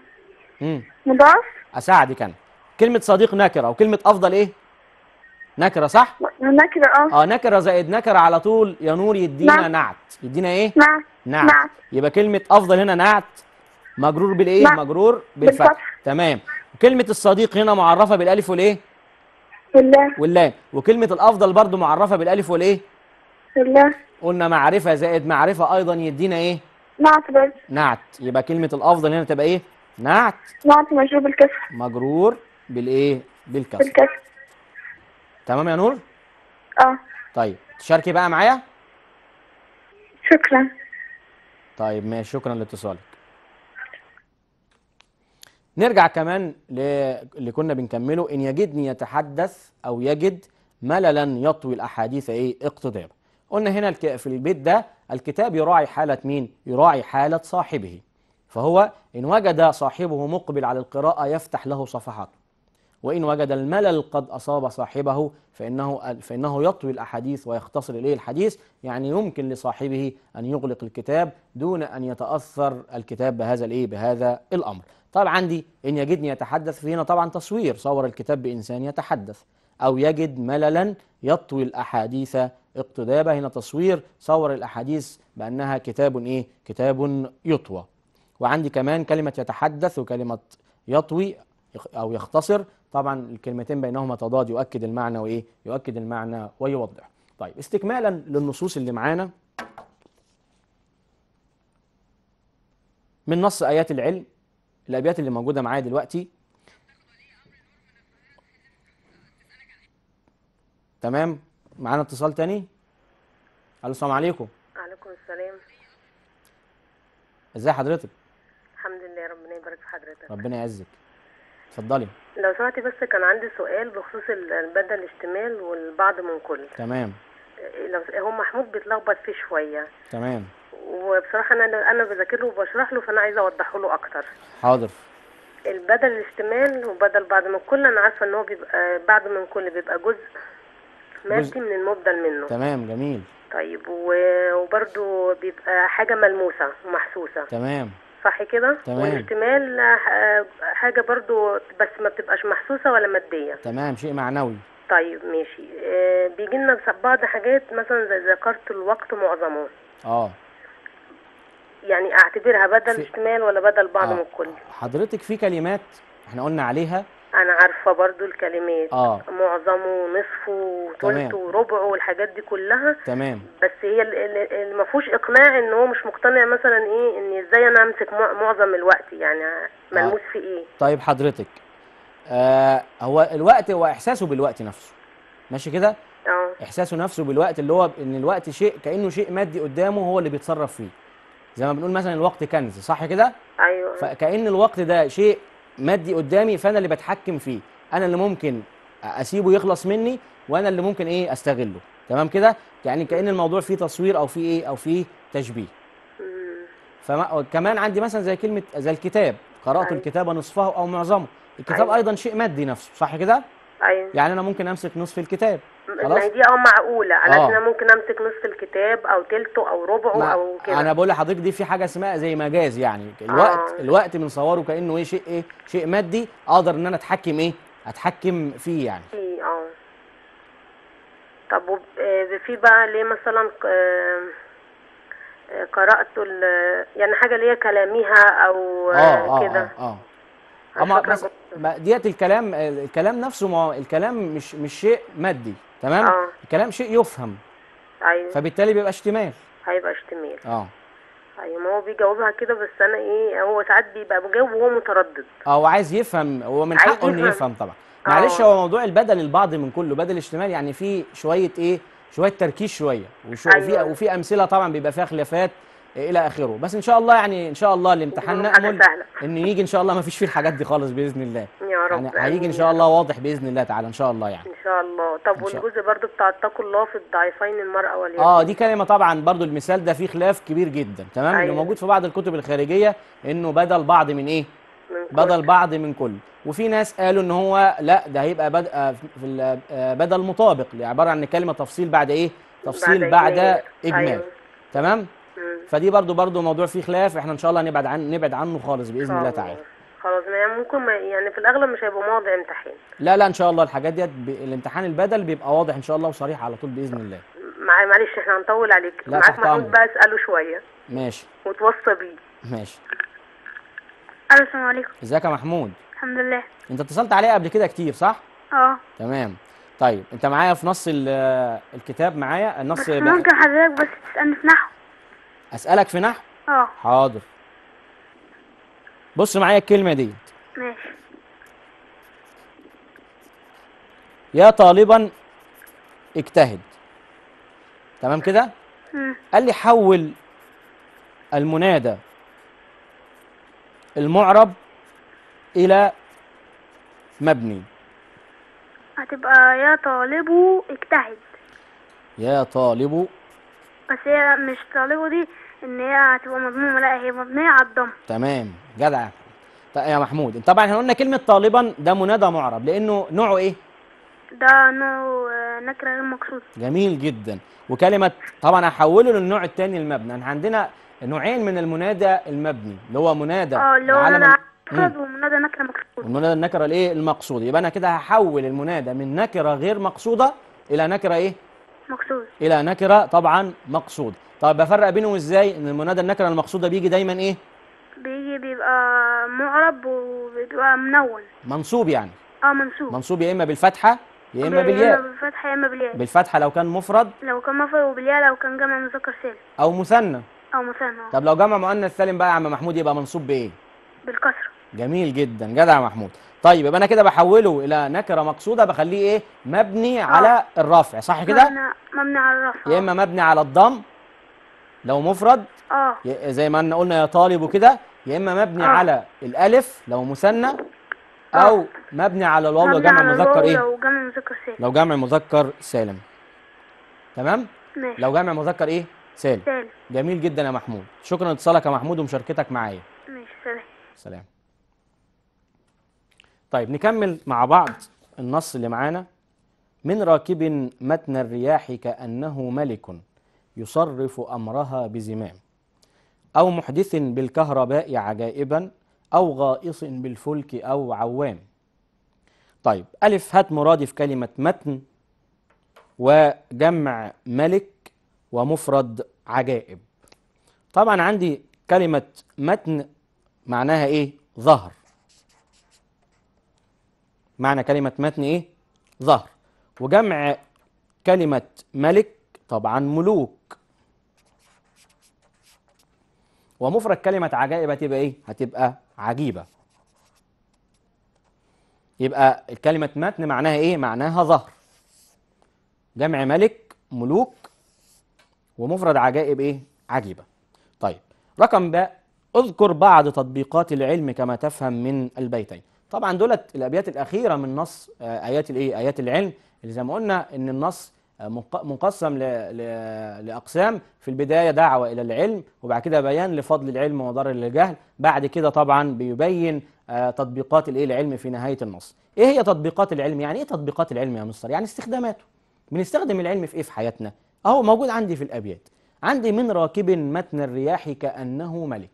S1: مضاف اساعدك انا كلمه صديق نكره وكلمه افضل ايه نكره صح نكره اه اه نكره زائد نكره على طول يا نور يدينا نعت, نعت. يدينا ايه نعت نعت, نعت. يبقى كلمه افضل هنا نعت مجرور بالايه مجرور بالفتح تمام كلمه الصديق هنا معرفه بالالف والايه والله والله وكلمه الافضل برضو معرفه بالالف والايه والله قلنا معرفه زائد معرفه ايضا يدينا ايه نعت بس نعت يبقى كلمه الافضل هنا تبقى ايه نعت نعت مجرور بالكسر مجرور بالايه بالكسر بالكسر تمام يا نور اه طيب تشاركي بقى معايا شكرا طيب ماشي شكرا لاتصالك نرجع كمان اللي كنا بنكمله إن يجدني يتحدث أو يجد مللا يطوي الأحاديث إيه اقتضابا قلنا هنا في البيت ده الكتاب يراعي حالة مين؟ يراعي حالة صاحبه فهو إن وجد صاحبه مقبل على القراءة يفتح له صفحاته وإن وجد الملل قد أصاب صاحبه فإنه, فإنه يطوي الأحاديث ويختصر إليه الحديث يعني يمكن لصاحبه أن يغلق الكتاب دون أن يتأثر الكتاب بهذا, الإيه؟ بهذا الأمر طيب عندي إن يجدني يتحدث فينا طبعا تصوير صور الكتاب بإنسان يتحدث أو يجد مللا يطوي الأحاديث اقتدابا هنا تصوير صور الأحاديث بأنها كتاب إيه؟ كتاب يطوى وعندي كمان كلمة يتحدث وكلمة يطوي أو يختصر طبعا الكلمتين بينهما تضاد يؤكد المعنى وإيه؟ يؤكد المعنى ويوضح طيب استكمالا للنصوص اللي معانا من نص آيات العلم الابيات اللي موجوده معايا دلوقتي تمام معانا اتصال تاني الو السلام عليكم
S4: وعليكم السلام ازي حضرتك الحمد لله ربنا يبارك في حضرتك
S1: ربنا يعزك اتفضلي
S4: لو سمعتي بس كان عندي سؤال بخصوص البدل الاشتمال والبعض من كل تمام إيه، لو هو محمود بيتلخبط فيه شويه تمام وبصراحه انا انا بذاكر له وبشرح له فانا عايزه اوضحه له اكتر حاضر البدل الاشتمال وبدل بعض من كل انا عارفه ان هو بيبقى بعض من كل بيبقى جزء مادي من المبدل منه تمام جميل طيب وبرده بيبقى حاجه ملموسه ومحسوسه تمام صح كده تمام والاشتمال آه، حاجه برده بس ما بتبقاش محسوسه ولا ماديه
S1: تمام شيء معنوي
S4: طيب ماشي آه، بيجي لنا بعض حاجات مثلا زي ذكرت الوقت معظمه اه يعني اعتبرها بدل شمال ولا بدل بعض آه. من الكل
S1: حضرتك في كلمات احنا قلنا عليها
S4: انا عارفه برضو الكلمات آه. معظمه ونصفه وثلثه وربعه والحاجات دي كلها تمام بس هي اللي ما فيهوش اقناع ان هو مش مقتنع مثلا ايه ان ازاي انا امسك معظم الوقت يعني آه. ملموس آه. في ايه
S1: طيب حضرتك آه هو الوقت هو احساسه بالوقت نفسه ماشي كده اه احساسه نفسه بالوقت اللي هو ان الوقت شيء كانه شيء مادي قدامه هو اللي بيتصرف فيه زي ما بنقول مثلا الوقت كنز صح كده ايوه فكأن الوقت ده شيء مادي قدامي فانا اللي بتحكم فيه انا اللي ممكن اسيبه يخلص مني وانا اللي ممكن ايه استغله تمام كده يعني كأن الموضوع فيه تصوير او فيه ايه او فيه تشبيه فكمان عندي مثلا زي كلمه زي الكتاب قرات أيوه. الكتاب نصفه او معظمه الكتاب أيوة. ايضا شيء مادي نفسه صح كده ايوه يعني انا ممكن امسك نصف الكتاب خلاص ما هي دي
S4: اه معقوله انا آه. انا ممكن امسك نص الكتاب او ثلثه او ربعه
S1: او كده انا بقول لحضرتك دي في حاجه اسمها زي مجاز يعني الوقت أوه. الوقت بنصوره كانه ايه شيء ايه شيء مادي اقدر ان انا اتحكم ايه اتحكم فيه يعني
S4: اه طب آه، في بقى ليه مثلا آه، قرات يعني حاجه ليها كلاميها او آه, آه، كده اه,
S1: آه, آه. اما ديت الكلام الكلام نفسه ما الكلام مش مش شيء مادي تمام آه. الكلام شيء يفهم ايوه فبالتالي بيبقى اشتمال
S4: هيبقى اشتمال اه ايوه ما هو بيجاوبها كده بس انا ايه هو ساعات بيبقى بجاوب وهو متردد
S1: اه هو عايز يفهم هو من حقه انه يفهم طبعا آه. معلش هو موضوع البدل البعض من كله بدل اشتمال يعني في شويه ايه شويه تركيز شويه وفي أيوة. وفي امثله طبعا بيبقى فيها خلافات الى اخره بس ان شاء الله يعني ان شاء الله الامتحان نامل انه يجي ان شاء الله ما فيش فيه الحاجات دي خالص باذن الله يا رب يعني هيجي ان شاء الله واضح باذن الله تعالى ان شاء الله يعني ان
S4: شاء الله طب والجزء برضو بتاع اتقوا الله في الضعيفين المراه واليتيم اه دي
S1: كلمه طبعا برضو المثال ده فيه خلاف كبير جدا تمام أيوة. اللي موجود في بعض الكتب الخارجيه انه بدل بعض من ايه من بدل بعض من كل وفي ناس قالوا ان هو لا ده هيبقى بد... آه، في ال... آه، بدل مطابق عباره عن كلمه تفصيل بعد ايه تفصيل بعد, بعد اجمال أيوة. تمام فدي برضو برضو موضوع فيه خلاف احنا ان شاء الله هنبعد عن نبعد عنه خالص باذن الله تعالى خلاص
S4: يعني ممكن يعني في الاغلب مش هيبقى موضع امتحان
S1: لا لا ان شاء الله الحاجات ديت ب... الامتحان البدل بيبقى واضح ان شاء الله وصريح على طول باذن الله
S4: مع... معلش احنا هنطول عليك لا معاك محمود بقى اساله شويه ماشي وتوصى بيه ماشي الو السلام عليكم
S1: ازيك يا محمود الحمد لله انت اتصلت عليا قبل كده كتير صح اه تمام طيب انت معايا في نص الكتاب معايا النص بس ممكن
S3: حضرتك بس تسالني في نحو
S1: اسالك في نحو اه حاضر بص معايا الكلمه دي ماشي يا طالبا اجتهد تمام كده قال لي حول المنادى المعرب الى مبني
S3: هتبقى يا طالبو اجتهد
S1: يا طالبو
S3: بس هي مش طالبو دي ان هي هتبقى مضمومه لا هي مبنيه على الضم
S1: تمام جدع طيب يا محمود طبعا احنا قلنا كلمه طالبا ده منادى معرب لانه نوعه ايه
S3: ده نوع آه، نكره غير مقصوده
S1: جميل جدا وكلمه طبعا هحوله للنوع الثاني المبني احنا عندنا نوعين من المنادى المبني اللي هو منادى اه اللي هو منادى مقصود ومنادى نكره مقصوده المنادى النكره الايه المقصوده يبقى انا كده هحول المنادى من نكره غير مقصوده الى نكره ايه مقصوده الى نكره طبعا مقصوده طب بفرق بينهم ازاي ان المنادى النكره المقصوده بيجي دايما ايه
S4: بيجي بيبقى معرب
S3: وبيبقى منون
S1: منصوب يعني اه منصوب منصوب يا اما بالفتحه يا اما بالياء يا اما
S3: بالفتحه يا اما بالياء
S1: بالفتحه لو كان مفرد
S3: لو كان مفرد وبالياء لو كان جمع مذكر سالم
S1: او مثنى
S3: او مثنى طب
S1: لو جمع مؤنث سالم بقى يا عم محمود يبقى منصوب بايه بالكسره جميل جدا جدع يا محمود طيب يبقى انا كده بحوله الى نكره مقصوده بخليه ايه مبني على آه. الرفع صح كده
S3: مبني على الرفع
S1: يا اما مبني على الضم لو مفرد اه زي ما قلنا يا طالب وكده يا اما مبني آه. على الالف لو مثنى آه. او مبني على الواو لو جمع مذكر ايه لو
S3: جمع مذكر سالم
S1: لو جمع مذكر سالم تمام ماشي لو جمع مذكر ايه سالم سالم جميل جدا يا محمود شكرا اتصالك يا محمود ومشاركتك معايا ماشي سلام سلام طيب نكمل مع بعض النص اللي معانا من راكب متن الرياح كأنه ملك يصرف أمرها بزمام أو محدث بالكهرباء عجائبا أو غائص بالفلك أو عوام طيب ألف هات مرادف كلمة متن وجمع ملك ومفرد عجائب طبعا عندي كلمة متن معناها إيه؟ ظهر معنى كلمة متن إيه؟ ظهر وجمع كلمة ملك طبعا ملوك ومفرد كلمة عجائب هتبقى إيه؟ هتبقى عجيبة يبقى كلمة متن معناها إيه؟ معناها ظهر جمع ملك ملوك ومفرد عجائب إيه؟ عجيبة طيب رقم باء اذكر بعض تطبيقات العلم كما تفهم من البيتين طبعا دولت الأبيات الأخيرة من نص آه، آيات الإيه؟ آيات العلم اللي زي ما قلنا إن النص منقسم لأقسام في البداية دعوة إلى العلم وبعد كده بيان لفضل العلم وضرر الجهل بعد كده طبعا بيبين آه، تطبيقات الإيه العلم في نهاية النص إيه هي تطبيقات العلم يعني إيه تطبيقات العلم يا مستر يعني استخداماته بنستخدم العلم في إيه في حياتنا أهو موجود عندي في الأبيات عندي من راكب متن الرياح كأنه ملك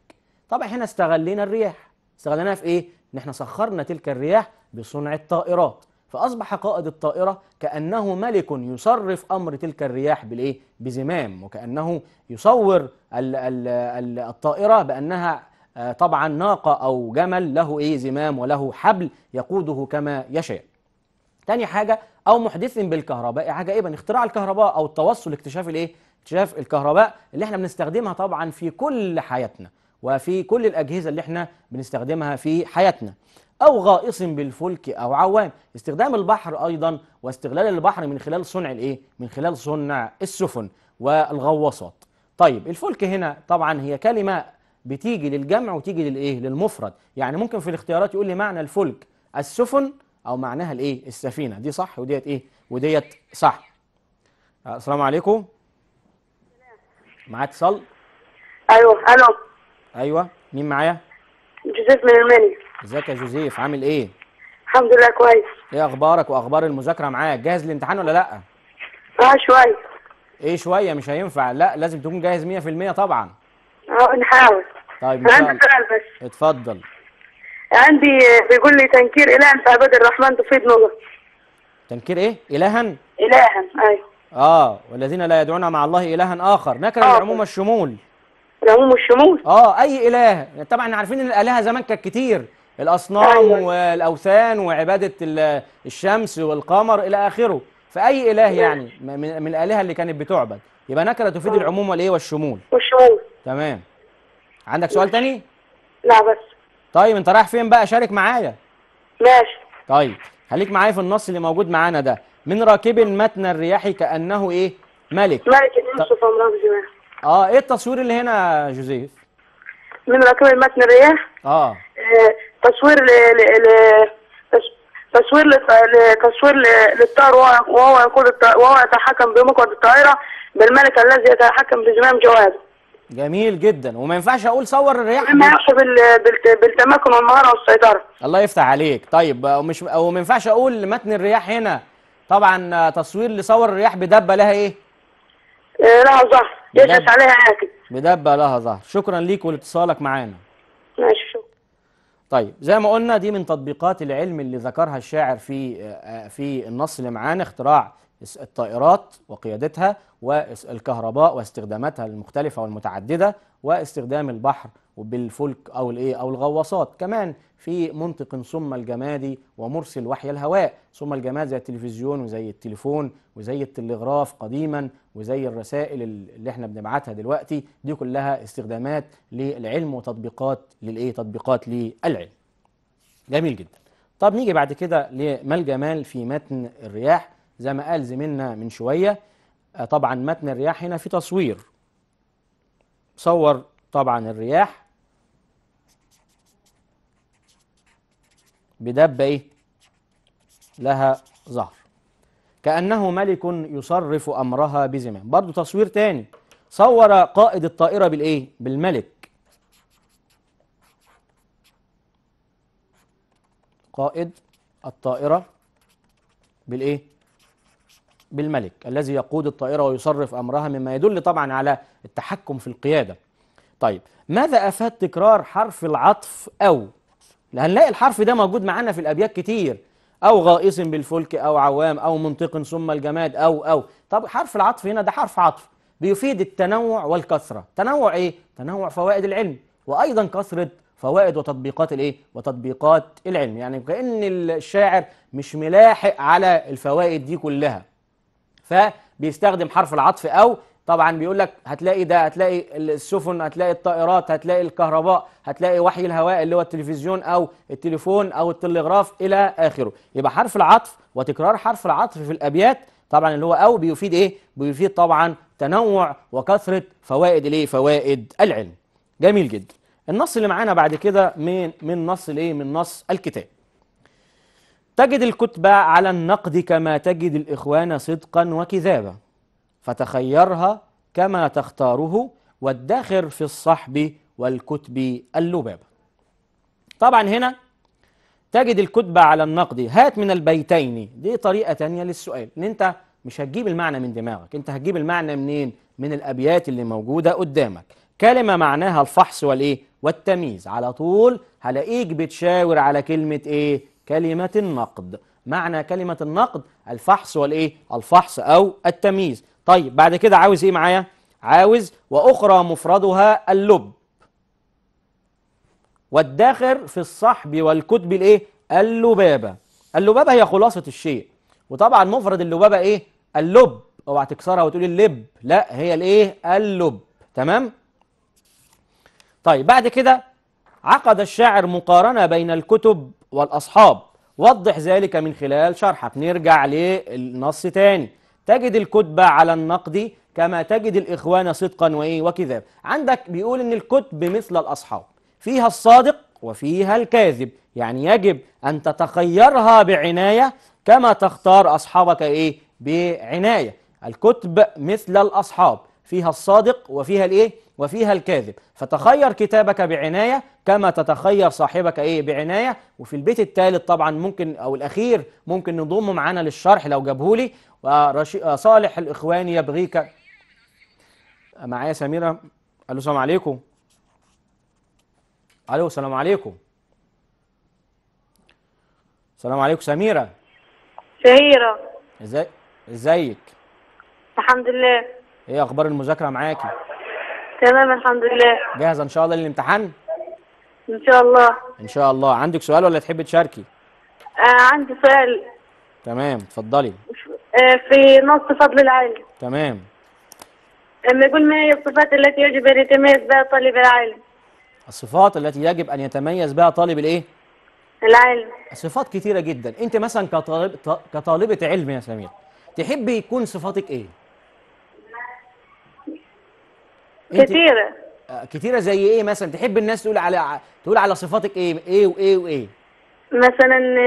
S1: طبعا احنا استغلينا الرياح استغليناها في إيه إن احنا سخرنا تلك الرياح بصنع الطائرات فأصبح قائد الطائرة كأنه ملك يصرف أمر تلك الرياح بالإيه؟ بزمام وكأنه يصور الطائرة بأنها آه، طبعا ناقة أو جمل له إيه زمام وله حبل يقوده كما يشاء تاني حاجة أو محدث بالكهرباء عجائبا إيه؟ اختراع الكهرباء أو التوصل اكتشاف الإيه؟ اكتشاف الكهرباء اللي احنا بنستخدمها طبعا في كل حياتنا وفي كل الأجهزة اللي احنا بنستخدمها في حياتنا أو غائص بالفلك أو عوام استخدام البحر أيضا واستغلال البحر من خلال صنع الإيه؟ من خلال صنع السفن والغواصات طيب الفلك هنا طبعا هي كلمة بتيجي للجمع وتيجي للإيه؟ للمفرد يعني ممكن في الاختيارات يقول لي معنى الفلك السفن أو معناها الإيه؟ السفينة دي صح وديت إيه؟ وديت صح السلام عليكم معاك اتصال ايوه الو ايوه مين معايا جوزيف من المنيا ازيك يا جوزيف عامل ايه؟ الحمد لله كويس ايه اخبارك واخبار المذاكره معاك جاهز للامتحان ولا لا؟ اه شويه ايه شويه مش هينفع لا لازم تكون جاهز 100% طبعا اه نحاول
S4: طيب عندي سؤال
S1: بس اتفضل عندي
S4: بيقول لي تنكير اله في عباد الرحمن تفيد نظر
S1: تنكير ايه؟ الها؟ الها ايوه اه والذين لا يدعون مع الله الها اخر نكر آه. العموم طيب. الشمول العموم والشمول اه اي اله طبعا عارفين ان الالهه زمان كانت كتير الاصنام أيوة. والاوثان وعباده الشمس والقمر الى اخره فاي اله يعني من الالهه اللي كانت بتعبد يبقى نكره تفيد العموم والايه والشمول والشمول تمام عندك سؤال تاني لا بس طيب انت رايح فين بقى شارك معايا ماشي طيب خليك معايا في النص اللي موجود معانا ده من راكب متن الرياح كانه ايه ملك ملك يوسف امراض اه ايه التصوير اللي هنا يا جوزيف من راكب متن الرياح آه. آه، تصوير ل...
S4: ل... ل... تصوير لتصوير للطائر وهو يقود
S2: وهو يتحكم بمقود الطائره بالملك الذي يتحكم بزمام جواده. جميل
S1: جدا وما ينفعش اقول صور الرياح ما ينفعش بالتمكن والمهاره والسيطره الله يفتح عليك طيب ومش وما ينفعش اقول متن الرياح هنا طبعا آه، تصوير لصور الرياح بدبه لها ايه؟ آه، لها ظهر يجلس عليها عادي. بدبه لها ظهر شكرا ليك ولاتصالك معانا ماشي شكرا طيب زي ما قلنا دي من تطبيقات العلم اللي ذكرها الشاعر في في النص اللي معانا اختراع الطائرات وقيادتها والكهرباء واستخداماتها المختلفة والمتعددة واستخدام البحر بالفلك او الايه او الغواصات كمان في منطق ثم الجمادي ومرسل وحي الهواء ثم الجماد زي التلفزيون وزي التليفون وزي التلغراف قديما وزي الرسائل اللي احنا بنبعتها دلوقتي دي كلها استخدامات للعلم وتطبيقات للايه تطبيقات للعلم جميل جدا طب نيجي بعد كده لما الجمال في متن الرياح زي ما قال زميلنا من شويه آه، طبعا متن الرياح هنا في تصوير صور طبعا الرياح بدابة إيه؟ لها ظهر كأنه ملك يصرف أمرها بزمام برضو تصوير تاني صور قائد الطائرة بالإيه؟ بالملك قائد الطائرة بالإيه؟ بالملك الذي يقود الطائرة ويصرف أمرها مما يدل طبعا على التحكم في القيادة طيب ماذا أفاد تكرار حرف العطف أو هنلاقي الحرف ده موجود معانا في الأبيات كتير أو غائص بالفلك أو عوام أو منطق ثم الجماد أو أو طب حرف العطف هنا ده حرف عطف بيفيد التنوع والكثرة تنوع إيه؟ تنوع فوائد العلم وأيضا كثرة فوائد وتطبيقات الايه وتطبيقات العلم يعني كأن الشاعر مش ملاحق على الفوائد دي كلها فبيستخدم حرف العطف أو طبعا بيقول لك هتلاقي ده هتلاقي السفن هتلاقي الطائرات هتلاقي الكهرباء هتلاقي وحي الهواء اللي هو التلفزيون او التليفون او التلغراف الى اخره يبقى حرف العطف وتكرار حرف العطف في الابيات طبعا اللي هو او بيفيد ايه بيفيد طبعا تنوع وكثره فوائد الايه فوائد العلم جميل جدا النص اللي معانا بعد كده من من نص الايه من نص الكتاب تجد الكتب على النقد كما تجد الاخوان صدقا وكذابا فتخيرها كما تختاره وادخر في الصحب والكتب اللباب طبعا هنا تجد الكتبة على النقد هات من البيتين دي طريقة تانية للسؤال ان انت مش هتجيب المعنى من دماغك انت هتجيب المعنى منين من الابيات اللي موجودة قدامك كلمة معناها الفحص والايه والتمييز على طول هلاقيك بتشاور على كلمة ايه كلمة النقد معنى كلمة النقد الفحص والايه الفحص او التمييز طيب بعد كده عاوز ايه معايا عاوز واخرى مفردها اللب والداخر في الصحب والكتب الايه اللبابه اللبابه هي خلاصه الشيء وطبعا مفرد اللبابه ايه اللب اوعى تكسرها وتقول اللب لا هي الايه اللب تمام طيب بعد كده عقد الشاعر مقارنه بين الكتب والاصحاب وضح ذلك من خلال شرحك نرجع للنص تاني تجد الكتب على النقد كما تجد الإخوان صدقا وإيه وكذاب عندك بيقول إن الكتب مثل الأصحاب فيها الصادق وفيها الكاذب يعني يجب أن تتخيرها بعناية كما تختار أصحابك إيه بعناية الكتب مثل الأصحاب فيها الصادق وفيها الإيه وفيها الكاذب فتخير كتابك بعناية كما تتخير صاحبك إيه بعناية وفي البيت الثالث طبعا ممكن أو الأخير ممكن نضمه معانا للشرح لو جابهولي آه، صالح الإخوان يبغيك معايا سميرة ألو السلام عليكم ألو السلام عليكم السلام عليكم سميرة سهيرة ازاي ازيك
S4: الحمد لله
S1: ايه اخبار المذاكره معاكي
S4: تمام الحمد لله
S1: جاهزه ان شاء الله للامتحان ان شاء الله ان شاء الله عندك سؤال ولا تحبي تشاركي
S4: آه عندي سؤال
S1: تمام اتفضلي
S4: آه في نص فضل العالم تمام لما يقول ما هي الصفات التي يجب ان يتميز بها طالب العالم
S1: الصفات التي يجب ان يتميز بها طالب الايه العلم صفات كتيره جدا انت مثلا كطالب كطالبه علم يا سمير تحبي يكون صفاتك ايه كتيره آه، كتيره زي ايه مثلا تحب الناس تقول على تقول على صفاتك ايه ايه وايه وايه مثلا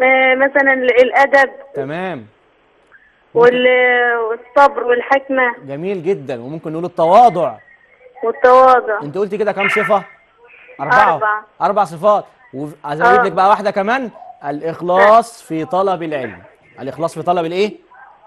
S1: آه مثلا الادب تمام والصبر والحكمه جميل جدا وممكن نقول التواضع والتواضع انت قلتي كده كام صفه اربعه اربع, أربع صفات وازود لك آه. بقى واحده كمان الاخلاص في طلب العلم الاخلاص في طلب الايه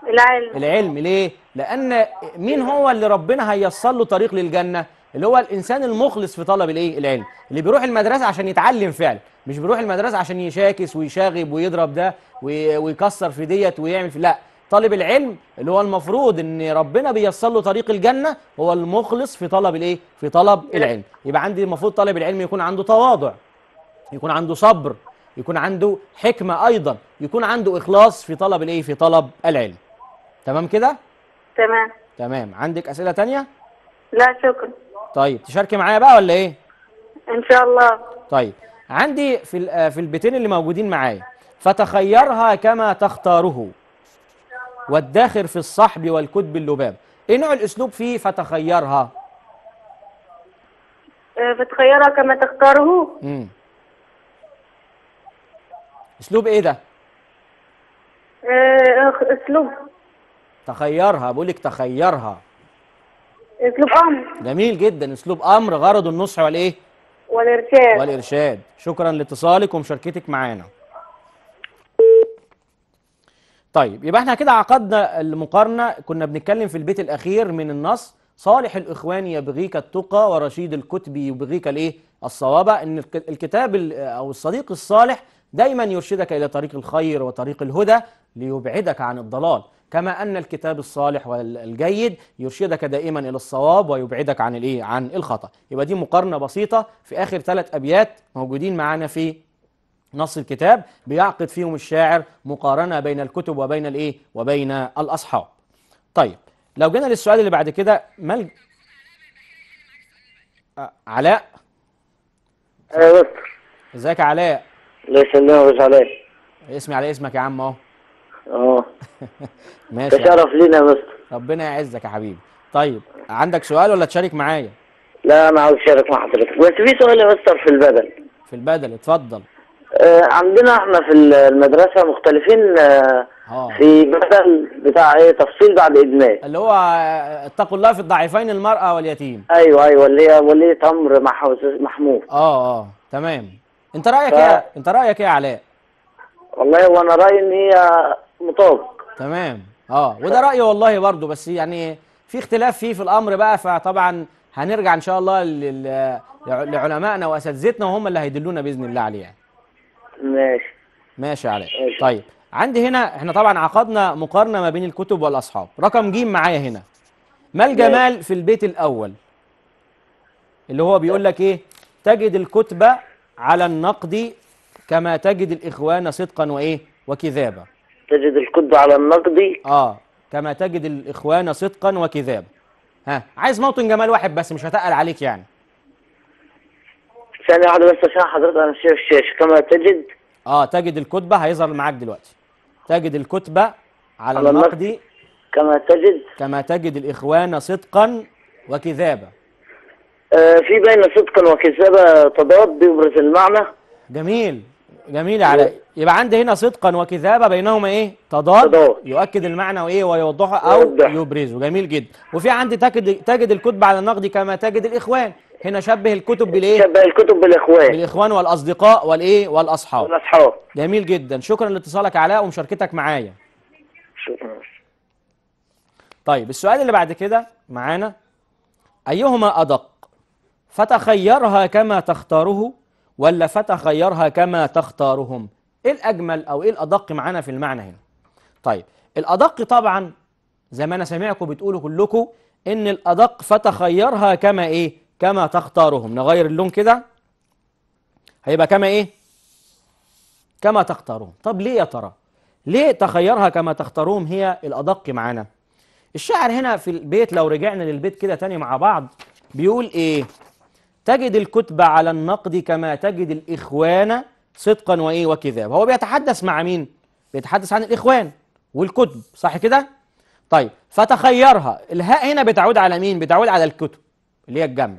S1: العلم العلم ليه لان مين هو اللي ربنا هيصل له طريق للجنه اللي هو الانسان المخلص في طلب الايه العلم اللي بيروح المدرسه عشان يتعلم فعلا مش بيروح المدرسه عشان يشاكس ويشاغب ويضرب ده ويكسر في ديت ويعمل في لا طالب العلم اللي هو المفروض ان ربنا بيصل له طريق الجنه هو المخلص في طلب الايه في طلب العلم يبقى عندي المفروض طالب العلم يكون عنده تواضع يكون عنده صبر يكون عنده حكمه ايضا يكون عنده اخلاص في طلب الايه في طلب العلم تمام كده تمام تمام عندك اسئله تانية لا شكرا طيب تشاركي معايا بقى ولا ايه ان شاء الله طيب عندي في آه، في البيتين اللي موجودين معايا فتخيرها كما تختاره والداخر في الصحب والكتب اللباب ايه نوع الاسلوب في فتخيرها آه، فتخيرها كما تختاره امم اسلوب ايه ده
S4: آه، اسلوب
S1: تخيرها بقول لك تخيرها
S3: اسلوب امر
S1: جميل جدا اسلوب امر غرضه النصح والايه
S3: والارشاد
S1: والارشاد شكرا لاتصالك ومشاركتك معانا طيب يبقى احنا كده عقدنا المقارنه كنا بنتكلم في البيت الاخير من النص صالح الاخوان يبغيك التقى ورشيد الكتب يبغيك الايه الصوابه ان الكتاب او الصديق الصالح دايما يرشدك الى طريق الخير وطريق الهدى ليبعدك عن الضلال كما أن الكتاب الصالح والجيد يرشدك دائما إلى الصواب ويبعدك عن الإيه؟ عن الخطأ يبقى دي مقارنة بسيطة في آخر ثلاث أبيات موجودين معانا في نص الكتاب بيعقد فيهم الشاعر مقارنة بين الكتب وبين الإيه؟ وبين الأصحاب طيب لو جينا للسؤال اللي بعد كده آه علاء ايوه ازيك يا علاء الله يسلمك عليك علاء اسمي على اسمك يا عم اهو اه ماشي ده شرف لينا يا مستر ربنا يعزك يا حبيبي طيب عندك سؤال ولا تشارك معايا
S2: لا انا عاوز اشارك مع حضرتك بس في سؤال يا مستر في البدل في البدل اتفضل آه عندنا احنا في المدرسه مختلفين آه آه. في بدل بتاع ايه تفصيل بعد ادمان
S1: اللي هو آه، اتقوا الله في الضعيفين المراه واليتيم ايوه ايوه اللي هي ولي تمر مع محمود اه اه تمام انت رايك ف... ايه انت رايك ايه يا علاء والله هو انا رايي ان هي مطابق تمام اه وده رايي والله برضو بس يعني في اختلاف فيه في الامر بقى فطبعا هنرجع ان شاء الله لعلمائنا واساتذتنا وهم اللي هيدلونا باذن الله عليه يعني ماشي ماشي يا علاء طيب عندي هنا احنا طبعا عقدنا مقارنه ما بين الكتب والاصحاب رقم ج معايا هنا ما الجمال في البيت الاول اللي هو بيقول لك ايه تجد الكتب على النقد كما تجد الاخوان صدقا وايه وكذابا تجد الكذب على النقد اه كما تجد الإخوان صدقا وكذابا ها عايز موطن جمال واحد بس مش هتقل عليك يعني
S2: ثانية واحدة بس عشان حضرتك أنا شايف الشاشة كما تجد
S1: اه تجد الكتبة هيظهر معاك دلوقتي تجد الكتبة على, على النقد كما تجد كما تجد الإخوان صدقا وكذابا
S2: آه في بين صدقا وكذابا تضاد يبرز
S1: المعنى جميل جميل يا علاء يبقى عندي هنا صدقا وكذابه بينهما ايه تضاد يؤكد المعنى وايه ويوضحه او يبرزه جميل جدا وفي عندي تجد تجد الكتب على النقد كما تجد الاخوان هنا شبه الكتب بالايه شبه الكتب بالاخوان بالاخوان والاصدقاء والايه والاصحاب والاصحاب جميل جدا شكرا لاتصالك علاء ومشاركتك معايا شكرا طيب السؤال اللي بعد كده معانا ايهما ادق فتخيرها كما تختاره ولا فتى كما تختارهم ايه الاجمل او ايه الادق معانا في المعنى هنا طيب الادق طبعا زي ما انا سامعكم بتقولوا كلكم ان الادق فتخيرها كما ايه كما تختارهم نغير اللون كده هيبقى كما ايه كما تختارهم طب ليه يا ترى ليه تخيرها كما تختارهم هي الادق معانا الشاعر هنا في البيت لو رجعنا للبيت كده تاني مع بعض بيقول ايه تجد الكتب على النقد كما تجد الإخوان صدقا وإيه وكذاب هو بيتحدث مع مين؟ بيتحدث عن الإخوان والكتب صح كده؟ طيب فتخيرها الهاء هنا بتعود على مين؟ بتعود على الكتب اللي هي الجمع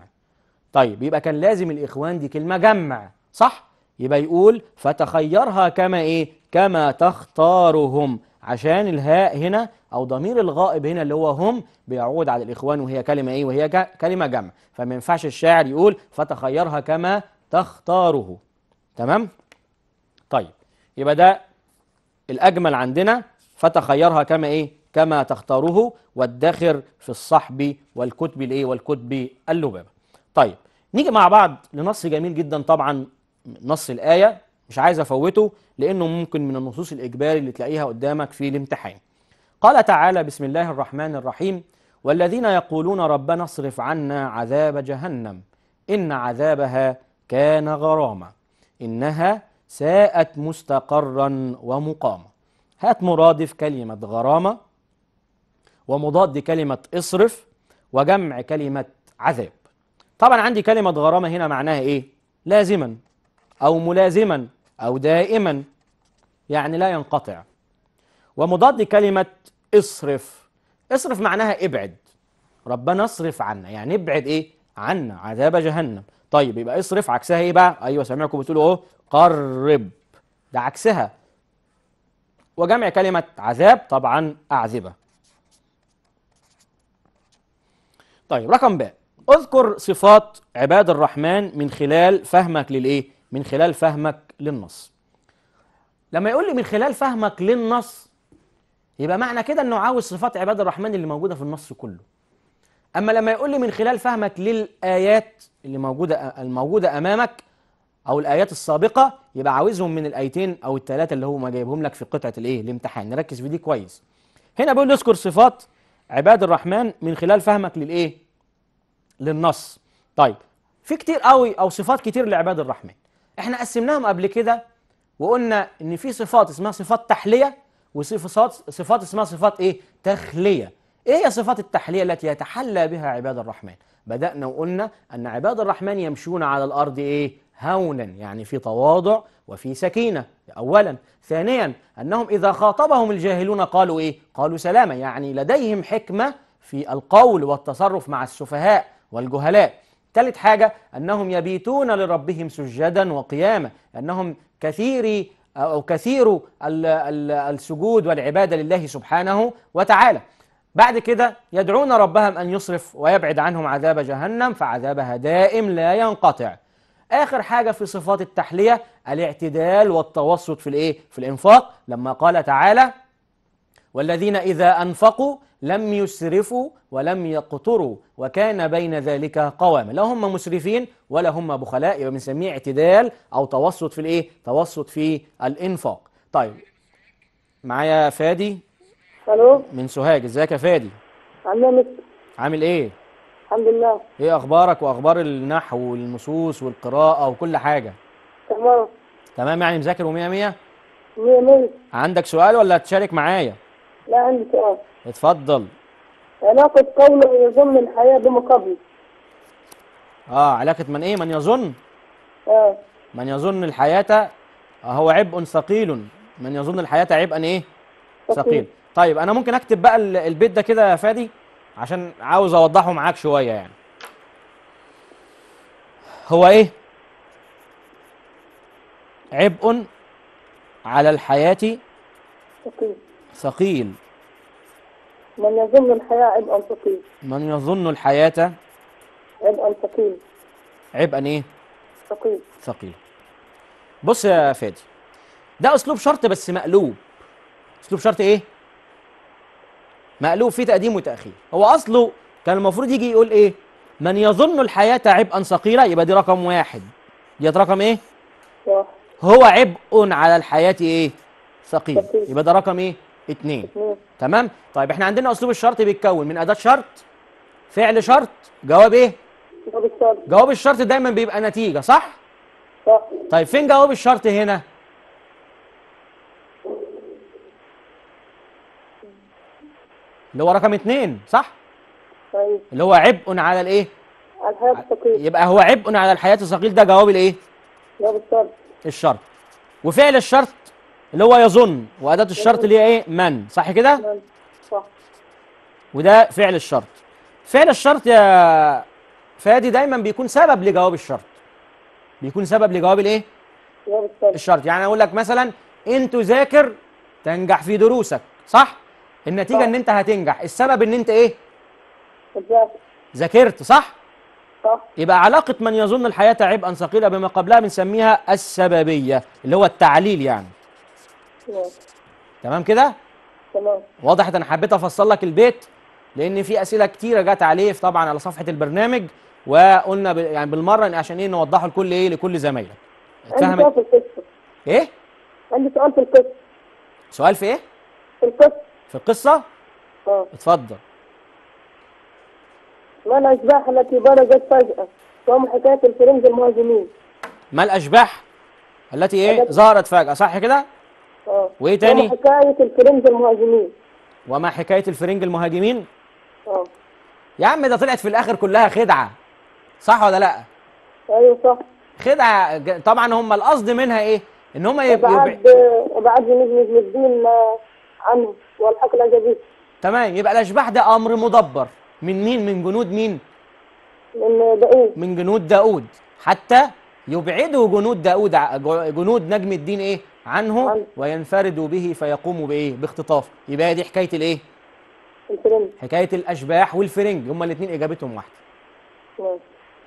S1: طيب يبقى كان لازم الإخوان دي كلمة جمع صح؟ يبقى يقول فتخيرها كما إيه؟ كما تختارهم عشان الهاء هنا او ضمير الغائب هنا اللي هو هم بيعود على الاخوان وهي كلمه ايه وهي كلمه جمع فما ينفعش الشاعر يقول فتخيرها كما تختاره تمام طيب يبقى ده الاجمل عندنا فتخيرها كما ايه كما تختاره وادخر في الصحب والكتب الايه والكتب اللبابه طيب نيجي مع بعض لنص جميل جدا طبعا نص الايه مش عايز افوته لانه ممكن من النصوص الاجباري اللي تلاقيها قدامك في الامتحان قال تعالى بسم الله الرحمن الرحيم والذين يقولون ربنا اصرف عنا عذاب جهنم ان عذابها كان غراما انها ساءت مستقرا ومقاما هات مرادف كلمه غرامه ومضاد كلمه اصرف وجمع كلمه عذاب طبعا عندي كلمه غرامه هنا معناها ايه لازما او ملازما أو دائما يعني لا ينقطع ومضاد كلمة اصرف اصرف معناها ابعد ربنا اصرف عنا يعني ابعد ايه عنا عذاب جهنم طيب يبقى اصرف عكسها ايه بقى ايوه سامعكم بتقولوا اهو قرب ده عكسها وجمع كلمة عذاب طبعا أعذبة طيب رقم ب اذكر صفات عباد الرحمن من خلال فهمك للايه من خلال فهمك للنص لما يقول لي من خلال فهمك للنص يبقى معنى كده انه عاوز صفات عباد الرحمن اللي موجوده في النص كله اما لما يقول لي من خلال فهمك للايات اللي موجوده الموجوده امامك او الايات السابقه يبقى عاوزهم من الايتين او الثلاثه اللي هو ما جايبهم لك في قطعه الايه الامتحان نركز في دي كويس هنا بيقول اذكر صفات عباد الرحمن من خلال فهمك للايه للنص طيب في كتير قوي او صفات كتير لعباد الرحمن احنا قسمناهم قبل كده وقلنا ان في صفات اسمها صفات تحليه وصفات صفات اسمها صفات ايه تخليه ايه هي صفات التحليه التي يتحلى بها عباد الرحمن بدانا وقلنا ان عباد الرحمن يمشون على الارض ايه هونا يعني في تواضع وفي سكينه اولا ثانيا انهم اذا خاطبهم الجاهلون قالوا ايه قالوا سلاما يعني لديهم حكمه في القول والتصرف مع السفهاء والجهلاء ثالث حاجة أنهم يبيتون لربهم سجدا وقياما أنهم كثيري أو كثير السجود والعبادة لله سبحانه وتعالى بعد كده يدعون ربهم أن يصرف ويبعد عنهم عذاب جهنم فعذابها دائم لا ينقطع آخر حاجة في صفات التحلية الاعتدال والتوسط في الإيه؟ في الإنفاق لما قال تعالى والذين إذا أنفقوا لم يسرفوا ولم يقتروا وكان بين ذلك قواما لا هم مسرفين ولا هم بخلاء يبقى بنسميه اعتدال أو توسط في الإيه؟ توسط في الإنفاق طيب معايا فادي الو من سوهاج ازيك يا فادي علمت إيه؟ عامل ايه الحمد لله ايه اخبارك واخبار النحو والنصوص والقراءه وكل حاجه تمام تمام يعني مذاكر و100 100 100 عندك سؤال ولا تشارك معايا
S4: لا عندي سؤال اتفضل علاقة قول من يظن الحياة قبل
S1: اه علاقة من ايه من يظن اه من يظن الحياة آه، هو عبء ثقيل من يظن الحياة عبئا ايه ثقيل طيب انا ممكن اكتب بقى البيت ده كده يا فادي عشان عاوز اوضحه معاك شوية يعني هو ايه عبء على الحياة ثقيل ثقيل
S4: من يظن الحياة عبئا ثقيل
S1: من يظن الحياة
S4: عبئا ثقيل عبئا ايه؟ ثقيل
S1: ثقيل بص يا فادي ده اسلوب شرط بس مقلوب اسلوب شرط ايه؟ مقلوب فيه تقديم وتأخير هو اصله كان المفروض يجي يقول ايه؟ من يظن الحياة عبئا ثقيلا يبقى دي رقم واحد ديت رقم ايه؟ هو عبء على الحياة ايه؟ ثقيل يبقى ده رقم ايه؟ اتنين. اتنين تمام طيب احنا عندنا اسلوب الشرط بيتكون من اداه شرط فعل شرط جواب ايه جواب الشرط جواب الشرط دايما بيبقى نتيجه صح صح طيب فين جواب الشرط هنا اللي هو رقم اتنين صح طيب. اللي هو عبء على الايه الحياه الثقيل يبقى هو عبء على الحياه الثقيل ده جواب الايه جواب الشرط الشرط وفعل الشرط اللي هو يظن وأداة الشرط اللي هي إيه من صح كده؟ صح وده فعل الشرط فعل الشرط يا فادي دايما بيكون سبب لجواب الشرط بيكون سبب لجواب الايه؟ جواب الشرط يعني اقول لك مثلا ان تذاكر تنجح في دروسك صح؟ النتيجه صح. ان انت هتنجح السبب ان انت ايه؟ ذاكرت صح؟ صح يبقى علاقه من يظن الحياه عبئا ثقيلا بما قبلها بنسميها السببيه اللي هو التعليل يعني تمام كده؟ تمام واضح انا حبيت افصل لك البيت لان في اسئله كتيره جت عليه طبعا على صفحه البرنامج وقلنا ب... يعني بالمره عشان ايه نوضحه لكل ايه لكل زمايلك اتفهمت؟ عندي سؤال في القصه ايه؟ عندي سؤال في القصه سؤال في ايه؟ في القصه في القصه؟ اه اتفضل ما
S4: الاشباح التي برزت فجاه وهم حكايه الفرنج المهاجمين
S1: ما الاشباح التي ايه ظهرت فجاه صح كده؟ اه وايه تاني؟ وما
S4: حكايه الفرنج المهاجمين
S1: وما حكايه الفرنج المهاجمين؟ اه يا عم ده طلعت في الاخر كلها خدعه صح ولا لا؟ ايوه صح خدعه طبعا هم القصد منها ايه؟ ان هم يبقوا ابعاد
S4: ابعاد نجم الدين آه، عنه
S1: والحق تمام يبقى الاشباح ده امر مدبر من مين؟ من جنود مين؟ من داوود من جنود داوود حتى يبعده جنود داود جنود نجم الدين ايه عنه نعم. وينفردوا به فيقوموا بايه باختطاف يبقى دي حكايه الايه الفرنج حكايه الاشباح والفرنج هما الاثنين اجابتهم واحده نعم.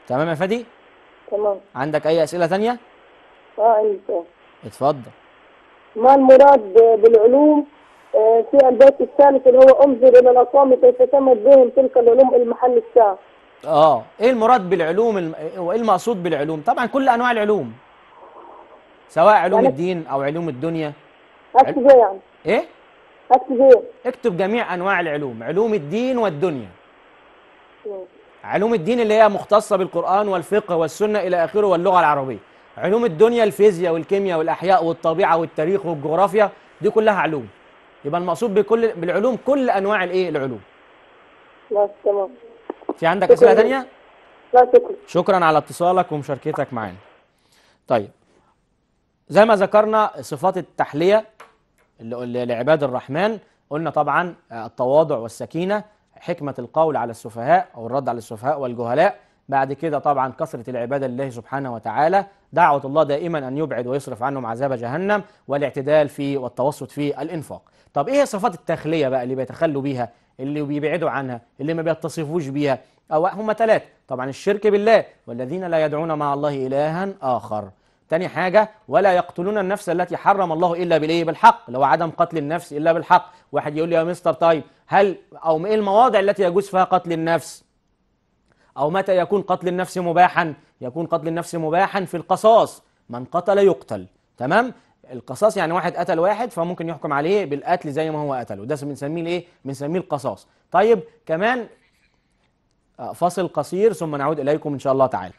S1: تمام يا فادي تمام عندك اي اسئله ثانيه
S4: اه عندي سؤال اتفضل ما المراد بالعلوم آه، في البيت الثالث اللي هو انظر الى الاقوام كيف تمت بهم تلك العلوم المحل الشاعر
S1: اه ايه المراد بالعلوم الم... وايه المقصود بالعلوم طبعا كل انواع العلوم سواء علوم يعني... الدين او علوم الدنيا
S3: اكتب ايه يعني
S1: ايه اكتب ايه اكتب جميع انواع العلوم علوم الدين والدنيا م. علوم الدين اللي هي مختصه بالقران والفقه والسنه الى اخره واللغه العربيه علوم الدنيا الفيزياء والكيمياء والاحياء والطبيعه والتاريخ والجغرافيا دي كلها علوم يبقى المقصود بكل بالعلوم كل انواع الايه العلوم تمام في عندك اسئله ثانيه؟ لا شكرا شكرا على اتصالك ومشاركتك معانا. طيب زي ما ذكرنا صفات التحليه لعباد الرحمن قلنا طبعا آه، التواضع والسكينه حكمه القول على السفهاء او الرد على السفهاء والجهلاء بعد كده طبعا كثره العباده لله سبحانه وتعالى دعوه الله دائما ان يبعد ويصرف عنهم عذاب جهنم والاعتدال في والتوسط في الانفاق طب ايه صفات التخليه بقى اللي بيتخلوا بيها اللي بيبعدوا عنها اللي ما بيتصفوش بيها أو هم ثلاثة طبعا الشرك بالله والذين لا يدعون مع الله إلها آخر تاني حاجة ولا يقتلون النفس التي حرم الله إلا بالإيه بالحق لو عدم قتل النفس إلا بالحق واحد يقول لي يا مستر طيب هل أو إيه المواضع التي يجوز فيها قتل النفس أو متى يكون قتل النفس مباحا يكون قتل النفس مباحا في القصاص من قتل يقتل تمام القصاص يعني واحد قتل واحد فممكن يحكم عليه بالقتل زي ما هو قتله ده بنسميه الايه بنسميه القصاص طيب كمان آه، فصل قصير ثم نعود اليكم ان شاء الله تعالى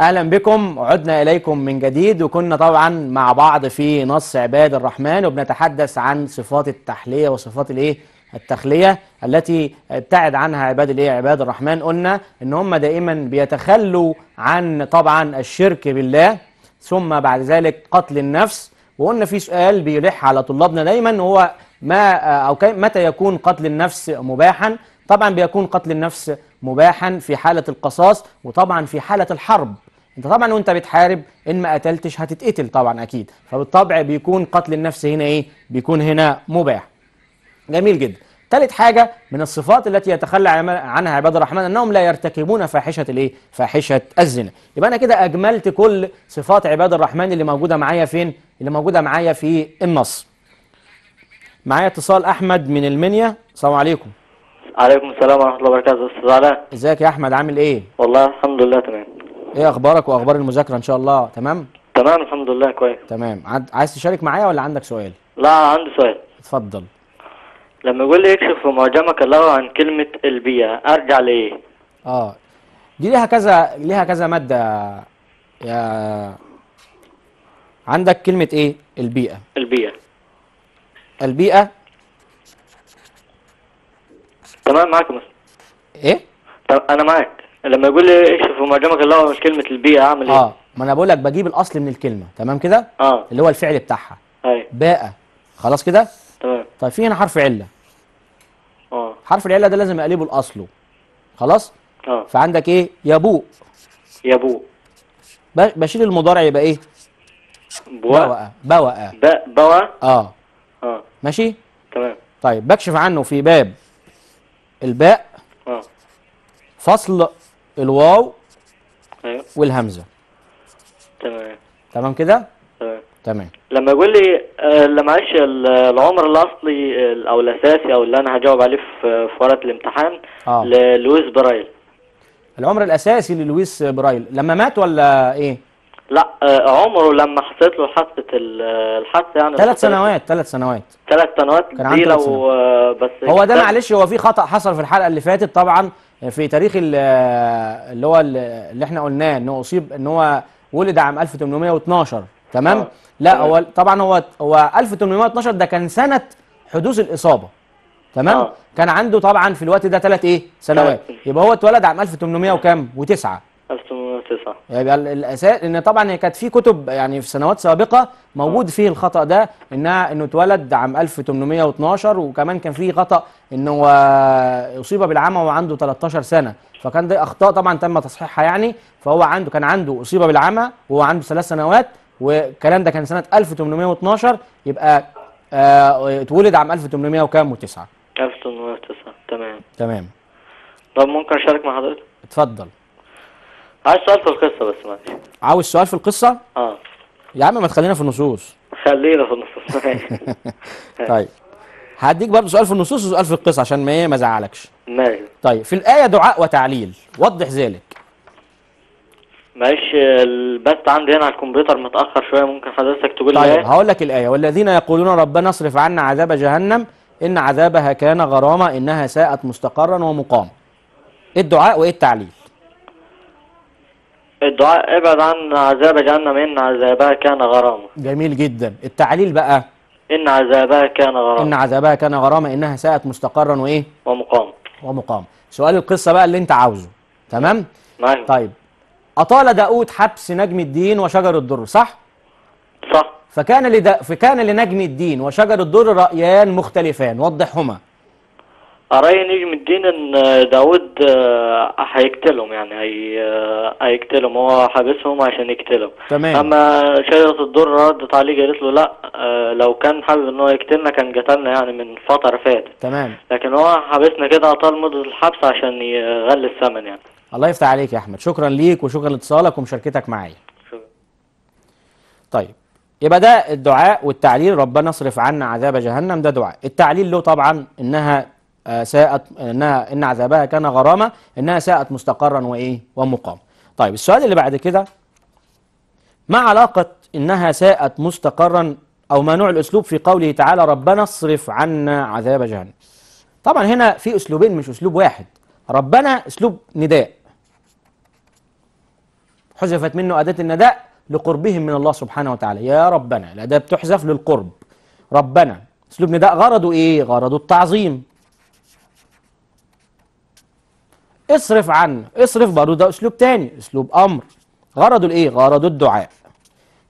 S1: اهلا بكم عدنا اليكم من جديد وكنا طبعا مع بعض في نص عباد الرحمن وبنتحدث عن صفات التحليه وصفات الايه التخليه التي ابتعد عنها عباد الايه عباد الرحمن قلنا ان هم دائما بيتخلوا عن طبعا الشرك بالله ثم بعد ذلك قتل النفس وقلنا في سؤال بيلح على طلابنا دايما هو ما او متى يكون قتل النفس مباحا طبعا بيكون قتل النفس مباحا في حالة القصاص وطبعا في حالة الحرب انت طبعا وانت بتحارب ان ما قتلتش هتتقتل طبعا اكيد فبالطبع بيكون قتل النفس هنا ايه بيكون هنا مباح جميل جدا ثالث حاجة من الصفات التي يتخلى عنها عباد الرحمن أنهم لا يرتكبون فاحشة الإيه؟ فاحشة الزنا. يبقى أنا كده أجملت كل صفات عباد الرحمن اللي موجودة معايا فين؟ اللي موجوده معايا في النصر معايا اتصال احمد من المنيا السلام عليكم
S2: عليكم السلام ورحمه الله وبركاته استاذ علاء
S1: ازيك يا احمد عامل ايه
S2: والله الحمد لله تمام
S1: ايه اخبارك واخبار المذاكره ان شاء الله تمام
S2: تمام الحمد لله كويس
S1: تمام عايز تشارك معايا ولا عندك سؤال
S2: لا عندي سؤال اتفضل لما يقول لي اكشف في معجمك الله عن كلمه البيئه ارجع لايه
S1: اه دي ليها كذا ليها كذا ماده يا عندك كلمة ايه البيئة البيئة البيئة تمام معاك ايه
S2: طب انا معاك لما يقول لي في ومعجمك الله مش كلمة البيئة اعمل ايه اه
S1: ما انا بقول لك بجيب الاصل من الكلمة تمام كده اه اللي هو الفعل بتاعها ايوه باء خلاص كده تمام طيب في هنا حرف علة اه حرف العلة ده لازم اقلبه لاصله خلاص اه فعندك ايه يبوء يبوء بشيل المضارع يبقى ايه بواء بواء بواء اه اه ماشي تمام طيب بكشف عنه في باب الباء اه فصل الواو ايوه والهمزه تمام تمام كده
S2: تمام تمام لما يقول لي آه، لا معلش العمر الاصلي او الاساسي او اللي انا هجاوب عليه في ورقه الامتحان آه. للويس برايل
S1: العمر الاساسي للويس برايل لما مات ولا ايه
S2: لا آه، عمره لما حصلت له حادثه آه، الحادثه يعني ثلاث سنوات ثلاث سنوات ثلاث سنوات دي لو آه، بس هو ده معلش
S1: هو في خطا حصل في الحلقه اللي فاتت طبعا في تاريخ اللي هو اللي احنا قلناه انه اصيب ان هو ولد عام 1812 تمام أوه. لا هو طبعا هو هو 1812 ده كان سنه حدوث الاصابه تمام أوه. كان عنده طبعا في الوقت ده ثلاث ايه سنوات يبقى هو اتولد عام 1800 وكام و9
S2: 1800 2009
S1: يبقى يعني الاساس ان طبعا هي كانت في كتب يعني في سنوات سابقه موجود آه. فيه الخطا ده انها انه اتولد عام 1812 وكمان كان فيه خطا انه اصيب بالعمى وعنده 13 سنه فكان دي اخطاء طبعا تم تصحيحها يعني فهو عنده كان عنده اصيب بالعمى وهو عنده ثلاث سنوات والكلام ده كان سنه 1812 يبقى آه، اتولد عام 1800 وكام و9
S2: 1809 تمام تمام طب ممكن اشارك مع حضرتك اتفضل عايز سؤال في القصه بس ماشي
S1: عاوز سؤال في القصه اه يا عم ما تخلينا في النصوص
S2: خلينا في النصوص
S1: طيب هديك برضه سؤال في النصوص وسؤال في القصه عشان ما ايه ما ازعلكش ماشي طيب في الايه دعاء وتعليل وضح ذلك
S2: معلش البث عندي هنا على الكمبيوتر متاخر شويه ممكن حضرتك تقول طيب إيه؟
S1: هقول لك الايه والذين يقولون ربنا اصرف عنا عذاب جهنم ان عذابها كان غراما انها ساءت مستقرا ومقاما إيه الدعاء وايه التعليل
S2: الدعاء ابعد عن عذاب جهنم إن عذابها كان غرامة
S1: جميل جدا التعليل بقى
S2: إن عذابها كان غراما إن
S1: عذابها كان غراما إنها ساءت مستقرا وإيه ومقام ومقام سؤال القصة بقى اللي أنت عاوزه تمام معك. طيب أطال داود حبس نجم الدين وشجر الدر صح صح فكان لد... فكان لنجم الدين وشجر الدر رأيان مختلفان وضحهما
S2: قراي نجم الدين ان داود آه، هيقتلهم يعني هي آه، هيقتلهم هو حابسهم عشان يقتلهم تمام اما شجرة الدر ردت عليه قالت له لا آه، لو كان حابب ان هو يقتلنا كان قتلنا يعني من فترة فاتت تمام لكن هو حابسنا كده طال مدة الحبس عشان يغلي الثمن يعني
S1: الله يفتح عليك يا احمد شكرا ليك وشكرا لاتصالك ومشاركتك معايا طيب يبقى ده الدعاء والتعليل ربنا اصرف عنا عذاب جهنم ده دعاء التعليل له طبعا انها آه، ساءت انها ان عذابها كان غرامه انها ساءت مستقرا وايه ومقام طيب السؤال اللي بعد كده ما علاقه انها ساءت مستقرا او ما نوع الاسلوب في قوله تعالى ربنا اصرف عنا عذاب جهنم طبعا هنا في اسلوبين مش اسلوب واحد ربنا اسلوب نداء حذفت منه اداه النداء لقربهم من الله سبحانه وتعالى يا ربنا الاداه بتحذف للقرب ربنا اسلوب نداء غرضه ايه غرضه التعظيم اصرف عنه اصرف برضه ده اسلوب تاني اسلوب امر غرضه الايه غرضه الدعاء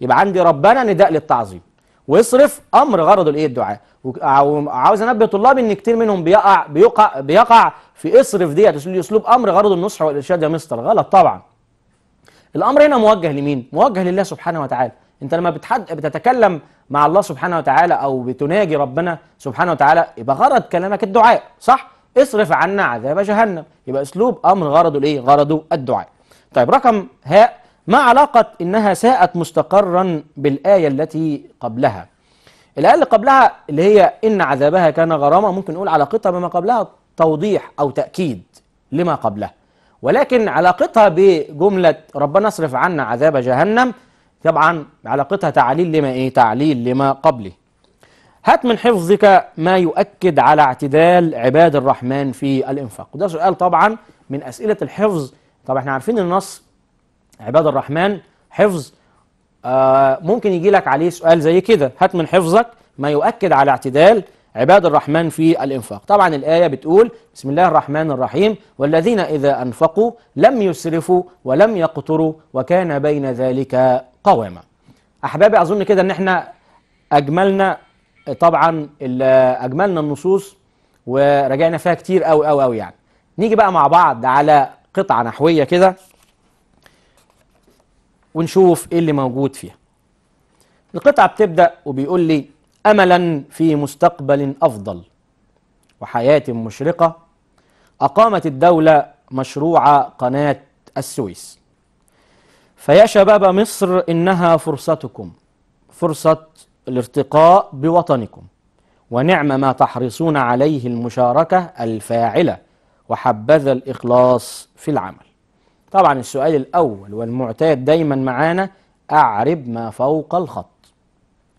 S1: يبقى عندي ربنا نداء للتعظيم واصرف امر غرضه الايه الدعاء وعاوز انبه طلابي ان كتير منهم بيقع بيقع بيقع في اصرف ديت اسلوب امر غرضه النصح والارشاد يا مستر غلط طبعا الامر هنا موجه لمين موجه لله سبحانه وتعالى انت لما بتحد بتتكلم مع الله سبحانه وتعالى او بتناجي ربنا سبحانه وتعالى يبقى غرض كلامك الدعاء صح اصرف عنا عذاب جهنم يبقى اسلوب امر غرضه الايه غرضه الدعاء طيب رقم هاء ما علاقة انها ساءت مستقرا بالاية التي قبلها الايه اللي قبلها اللي هي ان عذابها كان غرامة ممكن نقول علاقتها بما قبلها توضيح او تأكيد لما قبلها ولكن علاقتها بجملة ربنا اصرف عنا عذاب جهنم طبعا علاقتها تعليل لما ايه تعليل لما قبله هات من حفظك ما يؤكد على اعتدال عباد الرحمن في الإنفاق وده سؤال طبعا من أسئلة الحفظ طبعا احنا عارفين النص عباد الرحمن حفظ آه ممكن يجي لك عليه سؤال زي كده هات من حفظك ما يؤكد على اعتدال عباد الرحمن في الإنفاق طبعا الآية بتقول بسم الله الرحمن الرحيم والذين إذا أنفقوا لم يسرفوا ولم يقتروا وكان بين ذلك قواما أحبابي أظن كده أن احنا أجملنا طبعا اللي اجملنا النصوص وراجعنا فيها كتير قوي قوي قوي يعني نيجي بقى مع بعض على قطعه نحويه كده ونشوف ايه اللي موجود فيها القطعه بتبدا وبيقول لي املا في مستقبل افضل وحياه مشرقه اقامت الدوله مشروع قناه السويس فيا شباب مصر انها فرصتكم فرصه الارتقاء بوطنكم ونعم ما تحرصون عليه المشاركة الفاعلة وحبذا الإخلاص في العمل طبعا السؤال الأول والمعتاد دايما معانا أعرب ما فوق الخط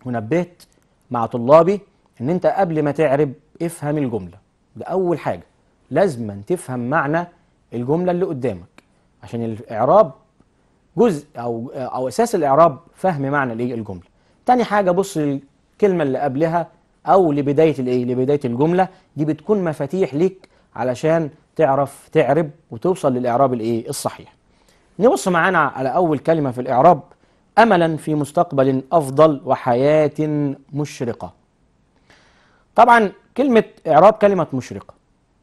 S1: ونبهت مع طلابي ان انت قبل ما تعرب افهم الجملة ده اول حاجة لازما تفهم معنى الجملة اللي قدامك عشان الاعراب جزء او او اساس الاعراب فهم معنى الايه الجملة تاني حاجة بص للكلمة اللي قبلها أو لبداية الإيه؟ لبداية الجملة دي بتكون مفاتيح ليك علشان تعرف تعرب وتوصل للإعراب الإيه؟ الصحيح. نبص معانا على أول كلمة في الإعراب أملا في مستقبل أفضل وحياة مشرقة. طبعا كلمة إعراب كلمة مشرقة.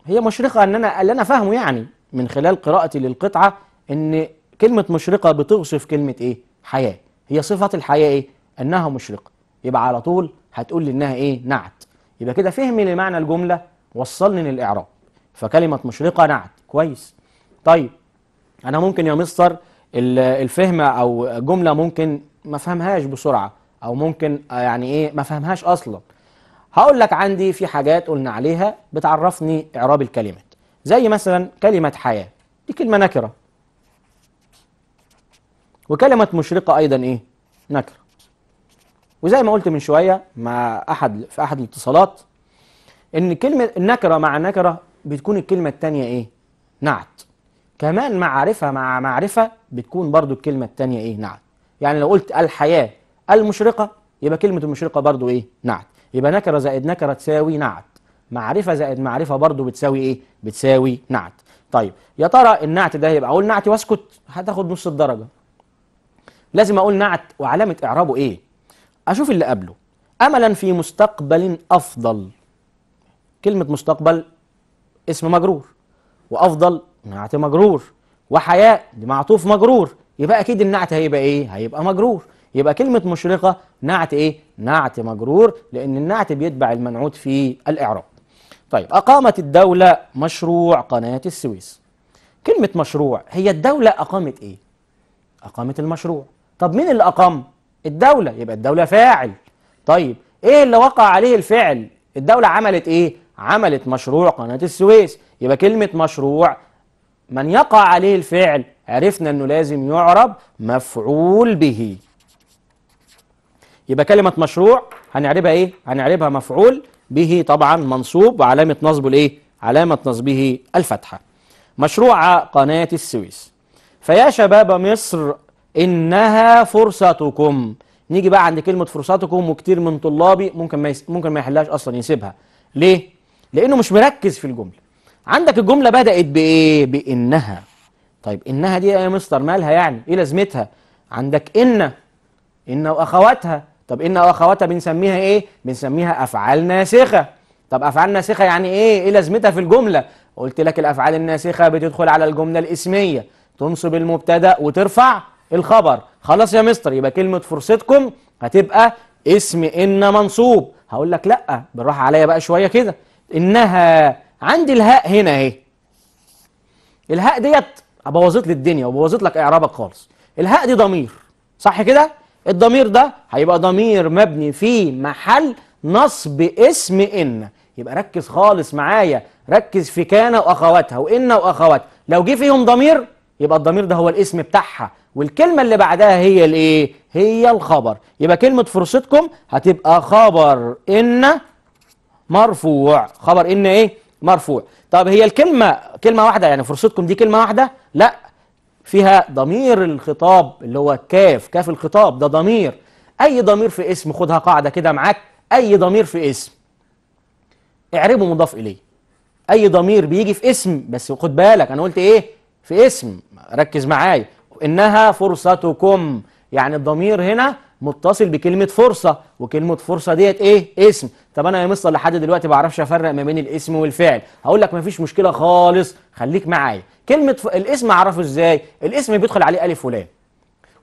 S1: هي مشرقة إن أنا اللي أنا فاهمه يعني من خلال قراءتي للقطعة إن كلمة مشرقة بتوصف كلمة إيه؟ حياة. هي صفة الحياة إيه؟ انها مشرقه يبقى على طول هتقول لي انها ايه نعت يبقى كده فهمي لمعنى الجمله وصلني للاعراب فكلمه مشرقه نعت كويس طيب انا ممكن يا مستر الفهم او جمله ممكن ما فهمهاش بسرعه او ممكن يعني ايه ما فهمهاش اصلا هقول لك عندي في حاجات قلنا عليها بتعرفني اعراب الكلمات زي مثلا كلمه حياه دي كلمه نكره وكلمه مشرقه ايضا ايه نكره وزي ما قلت من شوية مع أحد في أحد الاتصالات إن كلمة النكرة مع النكرة بتكون الكلمة التانية إيه؟ نعت كمان معرفة مع معرفة بتكون برضو الكلمة التانية إيه؟ نعت يعني لو قلت الحياة المشرقة يبقى كلمة المشرقة برضو إيه؟ نعت يبقى نكرة زائد نكرة تساوي نعت معرفة زائد معرفة برضو بتساوي إيه؟ بتساوي نعت طيب يا ترى النعت ده يبقى أقول نعت واسكت هتاخد نص الدرجة لازم أقول نعت وعلامة إعرابه إيه؟ أشوف اللي قبله أملا في مستقبل أفضل كلمة مستقبل اسم مجرور وأفضل نعت مجرور وحياء دي معطوف مجرور يبقى أكيد النعت هيبقى إيه؟ هيبقى مجرور يبقى كلمة مشرقة نعت إيه؟ نعت مجرور لأن النعت بيتبع المنعوت في الإعراب طيب أقامت الدولة مشروع قناة السويس كلمة مشروع هي الدولة أقامت إيه؟ أقامت المشروع طب مين اللي أقام؟ الدولة يبقى الدولة فاعل طيب ايه اللي وقع عليه الفعل الدولة عملت ايه عملت مشروع قناة السويس يبقى كلمة مشروع من يقع عليه الفعل عرفنا انه لازم يعرب مفعول به يبقى كلمة مشروع هنعربها ايه هنعربها مفعول به طبعا منصوب وعلامة نصبه الايه علامة نصبه الفتحة مشروع قناة السويس فيا شباب مصر إنها فرصتكم نيجي بقى عند كلمة فرصتكم وكتير من طلابي ممكن ما يس... ممكن ما يحلهاش أصلا يسيبها ليه؟ لأنه مش مركز في الجملة عندك الجملة بدأت بإيه؟ بإنها طيب إنها دي يا مستر مالها يعني؟ إيه لازمتها؟ عندك إن إن وأخواتها طب إن وأخواتها بنسميها إيه؟ بنسميها أفعال ناسخة طب أفعال ناسخة يعني إيه؟ إيه لازمتها في الجملة؟ قلت لك الأفعال الناسخة بتدخل على الجملة الإسمية تنصب المبتدأ وترفع الخبر خلاص يا مستر يبقى كلمة فرصتكم هتبقى اسم إن منصوب هقول لك لأ بالراحة عليا بقى شوية كده إنها عندي الهاء هنا أهي الهاء ديت بوظت لي الدنيا وبوظت لك إعرابك خالص الهاء دي ضمير صح كده؟ الضمير ده هيبقى ضمير مبني في محل نصب اسم إن يبقى ركز خالص معايا ركز في كان وأخواتها وإن وأخواتها لو جه فيهم ضمير يبقى الضمير ده هو الاسم بتاعها والكلمة اللي بعدها هي الايه؟ هي الخبر يبقى كلمة فرصتكم هتبقى خبر إن مرفوع خبر إن إيه؟ مرفوع طب هي الكلمة كلمة واحدة يعني فرصتكم دي كلمة واحدة؟ لا فيها ضمير الخطاب اللي هو كاف كاف الخطاب ده ضمير أي ضمير في اسم خدها قاعدة كده معاك أي ضمير في اسم اعربه مضاف إليه أي ضمير بيجي في اسم بس خد بالك أنا قلت إيه؟ في اسم ركز معايا إنها فرصتكم يعني الضمير هنا متصل بكلمة فرصة وكلمة فرصة ديت إيه؟ اسم طب أنا يا مصر لحد دلوقتي ما بعرفش أفرق ما بين الاسم والفعل هقول لك مفيش مشكلة خالص خليك معايا كلمة ف... الاسم أعرفه إزاي؟ الاسم بيدخل عليه ألف ولام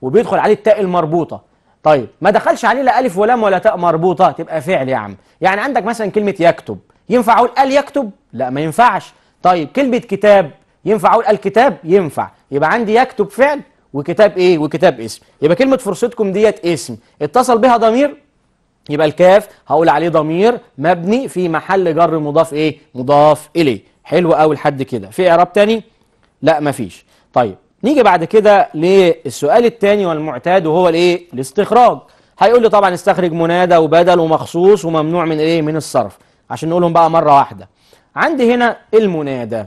S1: وبيدخل عليه التاء المربوطة طيب ما دخلش عليه لا ألف ولام ولا تاء مربوطة تبقى فعل يا عم يعني عندك مثلا كلمة يكتب ينفع أقول قال يكتب؟ لا ما ينفعش طيب كلمة كتاب ينفع أقول الكتاب؟ ينفع يبقى عندي يكتب فعل وكتاب ايه وكتاب اسم يبقى كلمه فرصتكم ديت اسم اتصل بها ضمير يبقى الكاف هقول عليه ضمير مبني في محل جر مضاف ايه مضاف اليه حلو قوي لحد كده في اعراب تاني لا مفيش طيب نيجي بعد كده للسؤال الثاني والمعتاد وهو الايه الاستخراج هيقول لي طبعا استخرج منادى وبدل ومخصوص وممنوع من ايه من الصرف عشان نقولهم بقى مره واحده عندي هنا المنادى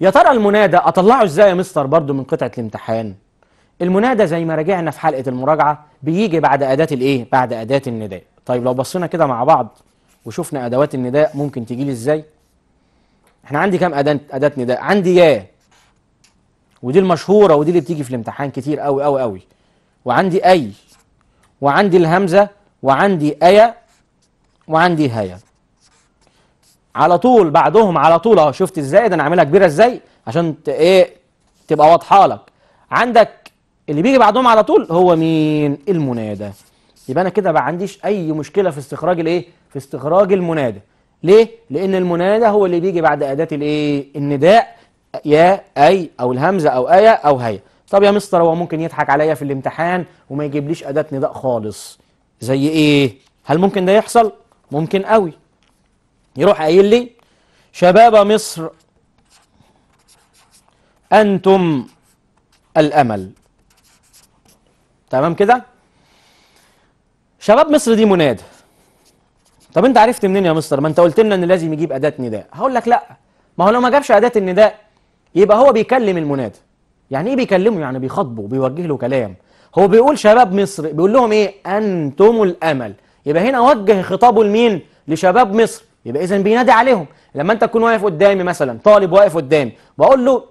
S1: يا ترى المنادى اطلعه ازاي يا مستر برضه من قطعه الامتحان المنادى زي ما راجعنا في حلقه المراجعه بيجي بعد اداه الايه بعد اداه النداء طيب لو بصينا كده مع بعض وشفنا ادوات النداء ممكن تجي لي ازاي احنا عندي كام اداه اداه نداء عندي يا ودي المشهوره ودي اللي بتيجي في الامتحان كتير قوي قوي قوي وعندي اي وعندي الهمزه وعندي ايا وعندي هيا على طول بعدهم على طول اهو شفت ازاي ده انا عاملها كبيره ازاي عشان ايه تبقى واضحه لك عندك اللي بيجي بعدهم على طول هو مين المنادى يبقى انا كده ما عنديش اي مشكله في استخراج الايه في استخراج المنادى ليه لان المنادى هو اللي بيجي بعد اداه الايه النداء يا اي او الهمزه او ايه او هي طب يا مستر هو ممكن يضحك عليا في الامتحان وما يجيبليش اداه نداء خالص زي ايه هل ممكن ده يحصل ممكن قوي يروح قايل لي شباب مصر أنتم الأمل تمام كده شباب مصر دي منادى طب انت عرفت منين يا مستر ما انت قلت لنا ان لازم يجيب اداه نداء هقول لك لا ما هو لو ما جابش اداه النداء يبقى هو بيكلم المنادى يعني ايه بيكلمه يعني بيخاطبه بيوجه له كلام هو بيقول شباب مصر بيقول لهم ايه انتم الامل يبقى هنا وجه خطابه لمين لشباب مصر يبقى اذا بينادي عليهم لما انت تكون واقف قدامي مثلا طالب واقف قدامي بقول له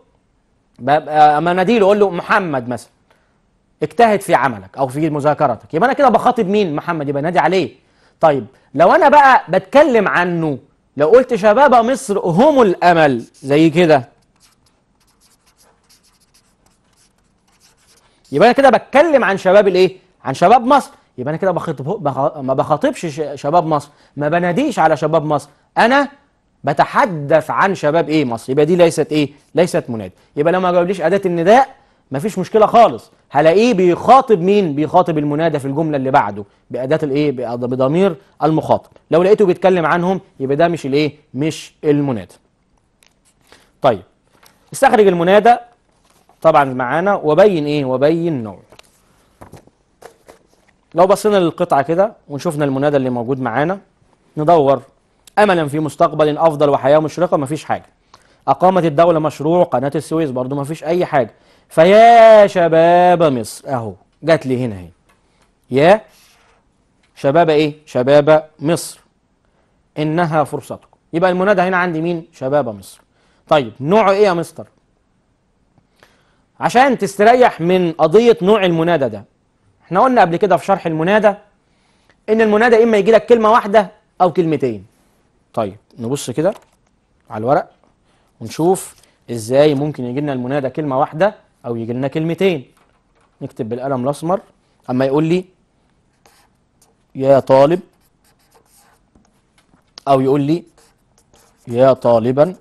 S1: اما انادي له اقول له محمد مثلا اجتهد في عملك او في مذاكرتك يبقى انا كده بخاطب مين محمد يبقى نادي عليه طيب لو انا بقى بتكلم عنه لو قلت شباب مصر هم الامل زي كده يبقى انا كده بتكلم عن شباب الايه عن شباب مصر يبقى انا كده بخطب ما بخاطبش شباب مصر ما بناديش على شباب مصر انا بتحدث عن شباب ايه مصر يبقى دي ليست ايه ليست منادي يبقى لو ما جاوبليش اداه النداء مفيش مشكله خالص هلاقيه بيخاطب مين بيخاطب المنادى في الجمله اللي بعده باداه الايه بضمير المخاطب لو لقيته بيتكلم عنهم يبقى ده مش الايه مش المنادى طيب استخرج المنادى طبعا معانا وبين ايه وبين نوعه لو بصينا للقطعة كده وشفنا المنادى اللي موجود معانا ندور أملا في مستقبل أفضل وحياة مشرقة مفيش حاجة أقامت الدولة مشروع قناة السويس برضو مفيش أي حاجة فيا شباب مصر أهو جات لي هنا اهي يا شباب إيه شباب مصر إنها فرصتكم يبقى المنادى هنا عندي مين شباب مصر طيب نوعه إيه يا مستر عشان تستريح من قضية نوع المنادى ده احنا قلنا قبل كده في شرح المنادى ان المنادى اما يجي لك كلمه واحده او كلمتين طيب نبص كده على الورق ونشوف ازاي ممكن يجي لنا المنادى كلمه واحده او يجي لنا كلمتين نكتب بالقلم الاسمر اما يقول لي يا طالب او يقول لي يا طالبا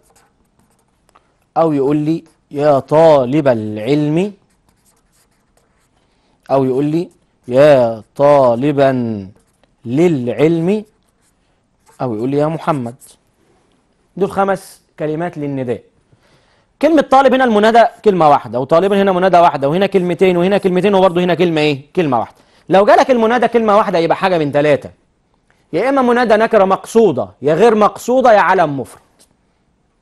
S1: او يقول لي يا طالب العلم أو يقول لي يا طالبا للعلم أو يقول لي يا محمد دول خمس كلمات للنداء كلمة طالب هنا المنادى كلمة واحدة وطالبا هنا منادى واحدة وهنا كلمتين وهنا كلمتين وبرضه هنا كلمة إيه؟ كلمة واحدة لو جالك المنادى كلمة واحدة يبقى حاجة من ثلاثة يا إما منادى نكرة مقصودة يا غير مقصودة يا علم مفرد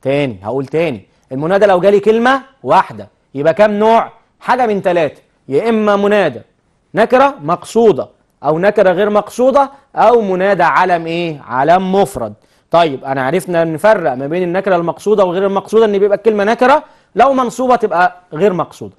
S1: تاني هقول تاني المنادى لو جالي كلمة واحدة يبقى كام نوع؟ حاجة من ثلاثة يا إما منادى نكرة مقصودة أو نكرة غير مقصودة أو منادى علم إيه؟ علم مفرد طيب أنا عرفنا نفرق ما بين النكرة المقصودة وغير المقصودة إن بيبقى الكلمة نكرة لو منصوبة تبقى غير مقصودة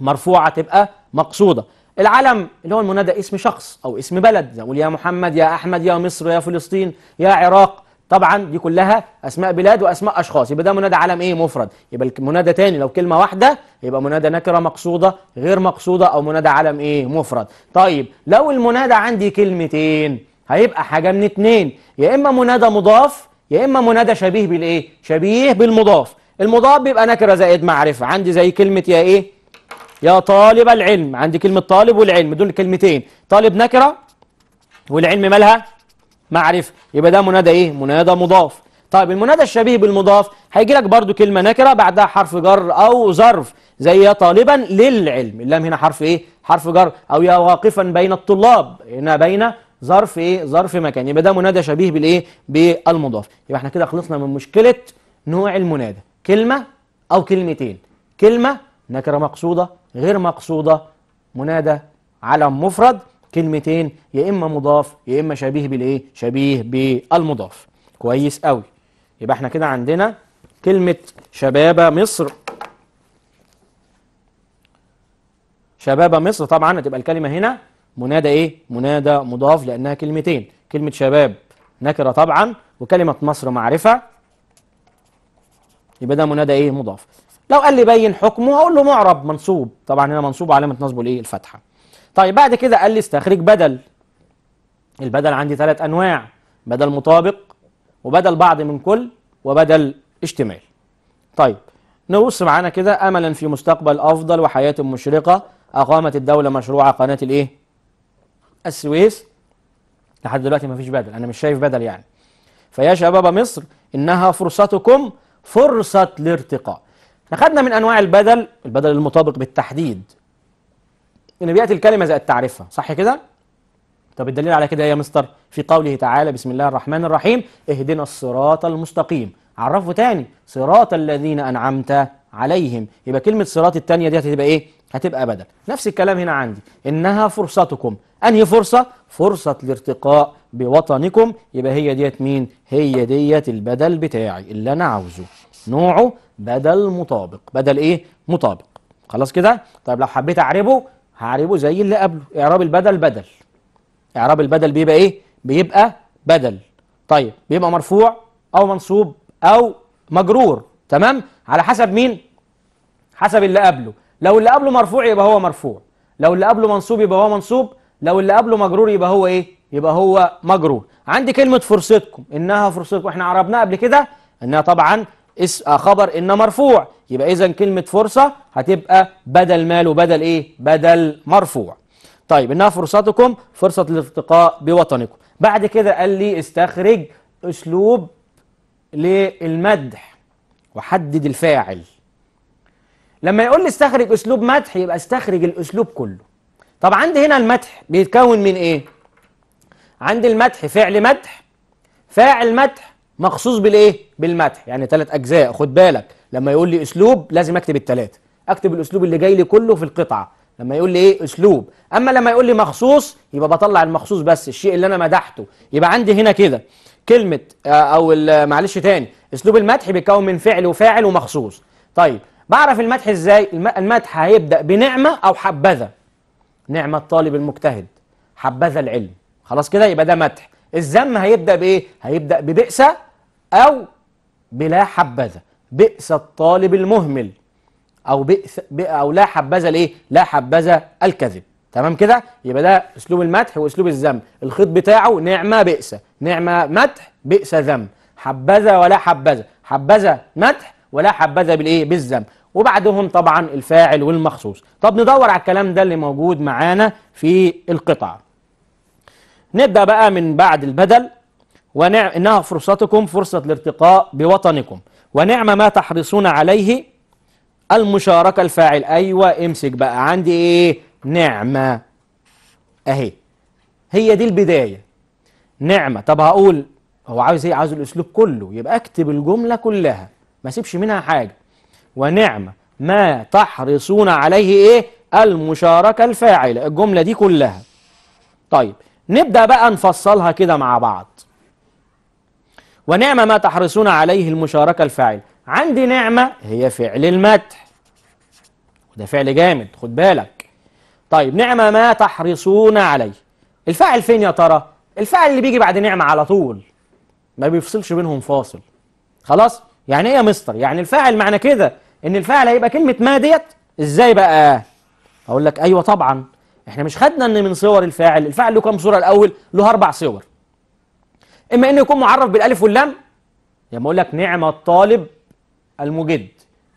S1: مرفوعة تبقى مقصودة العلم اللي هو المنادى اسم شخص أو اسم بلد زي أقول يا محمد يا أحمد يا مصر يا فلسطين يا عراق طبعا دي كلها اسماء بلاد واسماء اشخاص يبقى ده منادى علم ايه مفرد يبقى منادى تاني لو كلمه واحده يبقى منادى نكره مقصوده غير مقصوده او منادى علم ايه مفرد طيب لو المنادى عندي كلمتين هيبقى حاجه من اتنين يا اما منادى مضاف يا اما منادى شبيه بالايه شبيه بالمضاف المضاف بيبقى نكره زائد معرفه عندي زي كلمه يا ايه يا طالب العلم عندي كلمه طالب والعلم دول كلمتين طالب نكره والعلم مالها معرفة يبقى ده منادى إيه؟ منادى مضاف طيب المنادى الشبيه بالمضاف هيجي لك برضو كلمة نكرة بعدها حرف جر أو ظرف زي يا طالبا للعلم اللام هنا حرف إيه؟ حرف جر أو يا واقفا بين الطلاب هنا بين ظرف إيه؟ ظرف مكان يبقى ده منادى شبيه بالإيه؟ بالمضاف يبقى إحنا كده خلصنا من مشكلة نوع المنادى كلمة أو كلمتين كلمة نكرة مقصودة غير مقصودة منادى علم مفرد كلمتين يا إما مضاف يا إما شبيه بالإيه شبيه بالمضاف كويس قوي يبقى احنا كده عندنا كلمة شباب مصر شباب مصر طبعا هتبقى الكلمة هنا منادى ايه؟ منادى مضاف لأنها كلمتين كلمة شباب نكرة طبعا وكلمة مصر معرفة يبقى ده منادى ايه؟ مضاف لو قال لي بين حكمه هقول له معرب منصوب طبعا هنا منصوب علامة نصبه الايه؟ الفتحة طيب بعد كده قال لي استخرج بدل البدل عندي ثلاث انواع بدل مطابق وبدل بعض من كل وبدل اشتمال طيب نبص معانا كده املا في مستقبل افضل وحياه مشرقه اقامت الدوله مشروع قناه الايه السويس لحد دلوقتي ما فيش بدل انا مش شايف بدل يعني فيا شباب مصر انها فرصتكم فرصه الارتقاء احنا خدنا من انواع البدل البدل المطابق بالتحديد ان بياتي الكلمه زائد تعريفها صح كده طب الدليل على كده إيه يا مستر في قوله تعالى بسم الله الرحمن الرحيم اهدنا الصراط المستقيم عرفه تاني صراط الذين انعمت عليهم يبقى كلمه صراط التانيه دي هتبقى ايه هتبقى بدل نفس الكلام هنا عندي انها فرصتكم انهي فرصه فرصه الارتقاء بوطنكم يبقى هي ديت مين هي ديت البدل بتاعي اللي انا عاوزه نوعه بدل مطابق بدل ايه مطابق خلاص كده طيب لو حبيت اعربه هعربه زي اللي قبله اعراب البدل بدل اعراب البدل بيبقى ايه بيبقى بدل طيب بيبقى مرفوع او منصوب او مجرور تمام على حسب مين حسب اللي قبله لو اللي قبله مرفوع يبقى هو مرفوع لو اللي قبله منصوب يبقى هو منصوب لو اللي قبله مجرور يبقى هو ايه يبقى هو مجرور عندي كلمه فرصتكم انها فرصتكم احنا عربناها قبل كده انها طبعا آه، خبر إن مرفوع يبقى إذا كلمة فرصة هتبقى بدل مال وبدل إيه؟ بدل مرفوع طيب إنها فرصتكم فرصة الارتقاء بوطنكم بعد كده قال لي استخرج أسلوب للمدح وحدد الفاعل لما يقول لي استخرج أسلوب مدح يبقى استخرج الأسلوب كله طب عندي هنا المدح بيتكون من إيه؟ عندي المدح فعل مدح فاعل مدح مخصوص بالايه بالمدح يعني ثلاث اجزاء خد بالك لما يقول لي اسلوب لازم اكتب الثلاثه اكتب الاسلوب اللي جاي لي كله في القطعه لما يقول لي ايه اسلوب اما لما يقول لي مخصوص يبقى بطلع المخصوص بس الشيء اللي انا مدحته يبقى عندي هنا كده كلمه آه، او معلش تاني اسلوب المدح بيتكون من فعل وفاعل ومخصوص طيب بعرف المدح ازاي المدح هيبدا بنعمه او حبذا نعمه الطالب المجتهد حبذا العلم خلاص كده يبقى ده مدح الذم هيبدا بايه هيبدا ببئس او بلا حبذا بئس الطالب المهمل او بئس او لا حبذا الايه لا حبذا الكذب تمام كده يبقى ده اسلوب المدح واسلوب الذم الخيط بتاعه نعمه بئس نعمه مدح بئس ذم حبذا ولا حبذا حبذا مدح ولا حبذا بالايه بالذم وبعدهم طبعا الفاعل والمخصوص طب ندور على الكلام ده اللي موجود معانا في القطعه نبدأ بقى من بعد البدل ونعم إنها فرصتكم فرصة الارتقاء بوطنكم ونعم ما تحرصون عليه المشاركة الفاعل أيوة امسك بقى عندي إيه نعمة أهي هي دي البداية نعمة طب هقول هو عاوز إيه عاوز الأسلوب كله يبقى أكتب الجملة كلها ما سيبش منها حاجة ونعمة ما تحرصون عليه إيه المشاركة الفاعلة الجملة دي كلها طيب نبدأ بقى نفصلها كده مع بعض ونعمة ما تحرصون عليه المشاركة الفاعل عندي نعمة هي فعل المدح وده فعل جامد خد بالك طيب نعمة ما تحرصون عليه الفاعل فين يا ترى الفاعل اللي بيجي بعد نعمة على طول ما بيفصلش بينهم فاصل خلاص يعني ايه يا مستر يعني الفاعل معنى كده ان الفاعل هيبقى كلمة ما ديت ازاي بقى اقول لك ايوه طبعا احنا مش خدنا ان من صور الفاعل الفاعل له كام صوره الاول له اربع صور اما انه يكون معرف بالالف واللام يا يعني اقول لك نعم الطالب المجد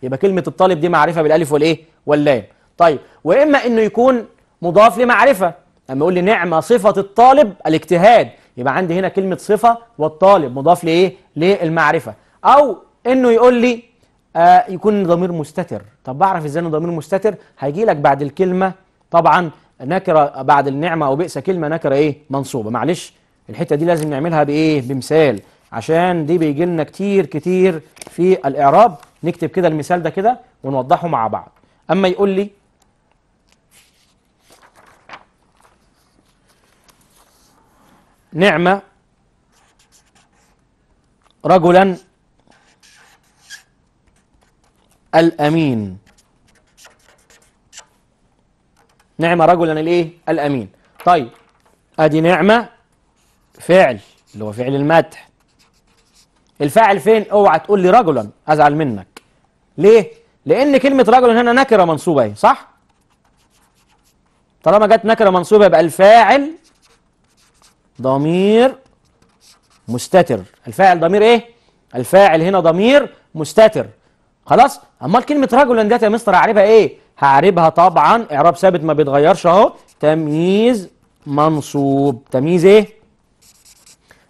S1: يبقى كلمه الطالب دي معرفه بالالف والايه واللام طيب واما انه يكون مضاف لمعرفه اما اقول لي نعم صفه الطالب الاجتهاد يبقى عندي هنا كلمه صفه والطالب مضاف لايه للمعرفه او انه يقول لي آه يكون ضمير مستتر طب بعرف ازاي انه ضمير مستتر هيجي لك بعد الكلمه طبعا نكره بعد النعمه او بئس كلمه نكره ايه منصوبه معلش الحته دي لازم نعملها بايه بمثال عشان دي بيجي لنا كتير كتير في الاعراب نكتب كده المثال ده كده ونوضحه مع بعض اما يقول لي نعمه رجلا الامين نعم رجلا الايه الامين طيب ادي نعمه فعل اللي هو فعل المدح الفاعل فين اوعى تقول لي رجلا ازعل منك ليه لان كلمه رجلا هنا نكره منصوبه اهي صح طالما جت نكره منصوبه يبقى الفاعل ضمير مستتر الفاعل ضمير ايه الفاعل هنا ضمير مستتر خلاص امال كلمه رجلا ديت يا مستر عارفها ايه هعربها طبعا اعراب ثابت ما بيتغيرش اهو تمييز منصوب تمييز ايه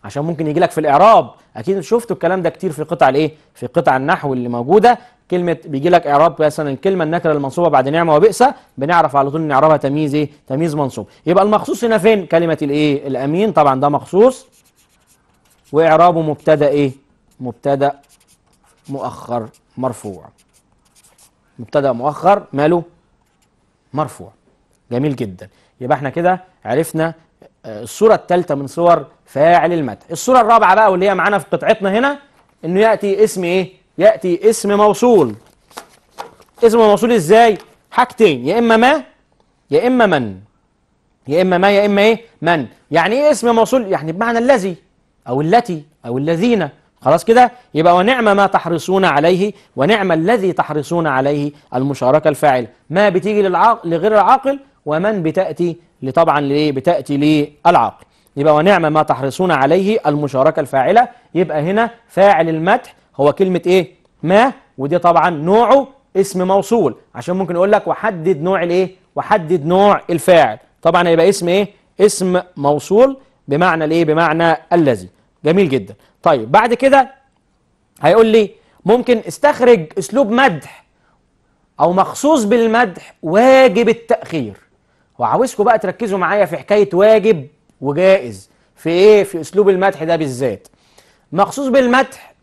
S1: عشان ممكن يجي لك في الاعراب اكيد شفتوا الكلام ده كتير في قطع الايه في قطع النحو اللي موجوده كلمه بيجي لك اعراب مثلا الكلمه النكره المنصوبه بعد نعمه وبئس بنعرف على طول ان اعرابها تمييز ايه تمييز منصوب يبقى المخصوص هنا فين كلمه الايه الامين طبعا ده مخصوص واعرابه مبتدا ايه مبتدا مؤخر مرفوع مبتدا مؤخر ماله مرفوع جميل جدا يبقى احنا كده عرفنا آه، الصورة الثالثة من صور فاعل المدح الصورة الرابعة بقى واللي هي معانا في قطعتنا هنا انه يأتي اسم ايه يأتي اسم موصول اسم موصول ازاي حاجتين يا اما ما يا اما من يا اما ما يا اما ايه من يعني ايه اسم موصول يعني بمعنى الذي او التي او الذين خلاص كده يبقى ونعم ما تحرصون عليه ونعم الذي تحرصون عليه المشاركة الفاعلة ما بتيجي للعاق... لغير العاقل ومن بتأتي لطبعا ليه بتأتي للعاقل يبقى ونعم ما تحرصون عليه المشاركة الفاعلة يبقى هنا فاعل المدح هو كلمة ايه ما ودي طبعا نوعه اسم موصول عشان ممكن اقول لك وحدد نوع الايه وحدد نوع الفاعل طبعا هيبقى اسم ايه اسم موصول بمعنى الايه بمعنى الذي جميل جدا طيب بعد كده هيقول لي ممكن استخرج اسلوب مدح او مخصوص بالمدح واجب التاخير وعاوزكم بقى تركزوا معايا في حكايه واجب وجائز في ايه في اسلوب المدح ده بالذات مخصوص بالمدح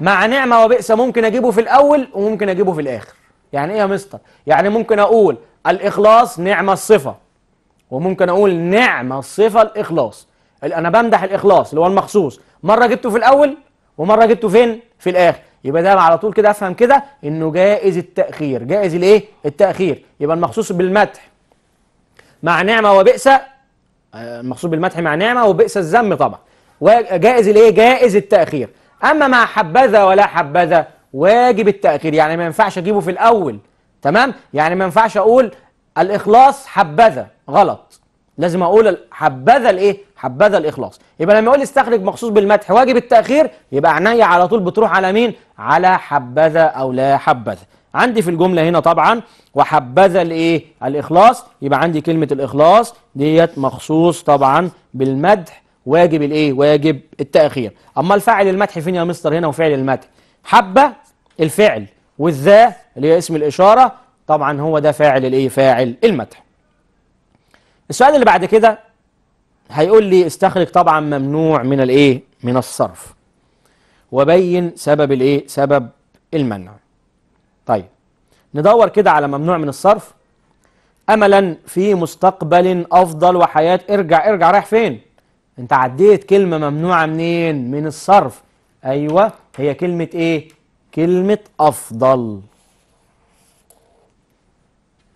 S1: مع نعمه وبئس ممكن اجيبه في الاول وممكن اجيبه في الاخر يعني ايه يا مستر يعني ممكن اقول الاخلاص نعمه الصفه وممكن اقول نعمه الصفه الاخلاص انا بمدح الاخلاص اللي هو المخصوص مره جبته في الاول ومره جبته فين في الاخر يبقى ده على طول كده افهم كده انه جائز التاخير جائز الايه التاخير يبقى المخصوص بالمدح مع نعمه وبئس آه، المخصوص بالمدح مع نعمه وبئس الذم طبعا وجائز الايه جائز التاخير اما مع حبذا ولا حبذا واجب التاخير يعني ما ينفعش اجيبه في الاول تمام يعني ما ينفعش اقول الاخلاص حبذا غلط لازم اقول حبذا الايه حبذا الإخلاص يبقى لما يقول استخرج مخصوص بالمدح واجب التأخير يبقى عناية على طول بتروح على مين على حبذا أو لا حبذا عندي في الجملة هنا طبعا وحبذا الإيه الإخلاص يبقى عندي كلمة الإخلاص ديت مخصوص طبعا بالمدح واجب الإيه واجب التأخير أما الفاعل المدح فين يا مستر هنا وفعل المدح حبة الفعل والذا اللي هي اسم الإشارة طبعا هو ده فاعل الإيه فاعل المدح السؤال اللي بعد كده هيقول لي استخرج طبعا ممنوع من الايه من الصرف وبين سبب الايه سبب المنع طيب ندور كده على ممنوع من الصرف املا في مستقبل افضل وحياه ارجع ارجع رايح فين انت عديت كلمه ممنوعه منين من الصرف ايوه هي كلمه ايه كلمه افضل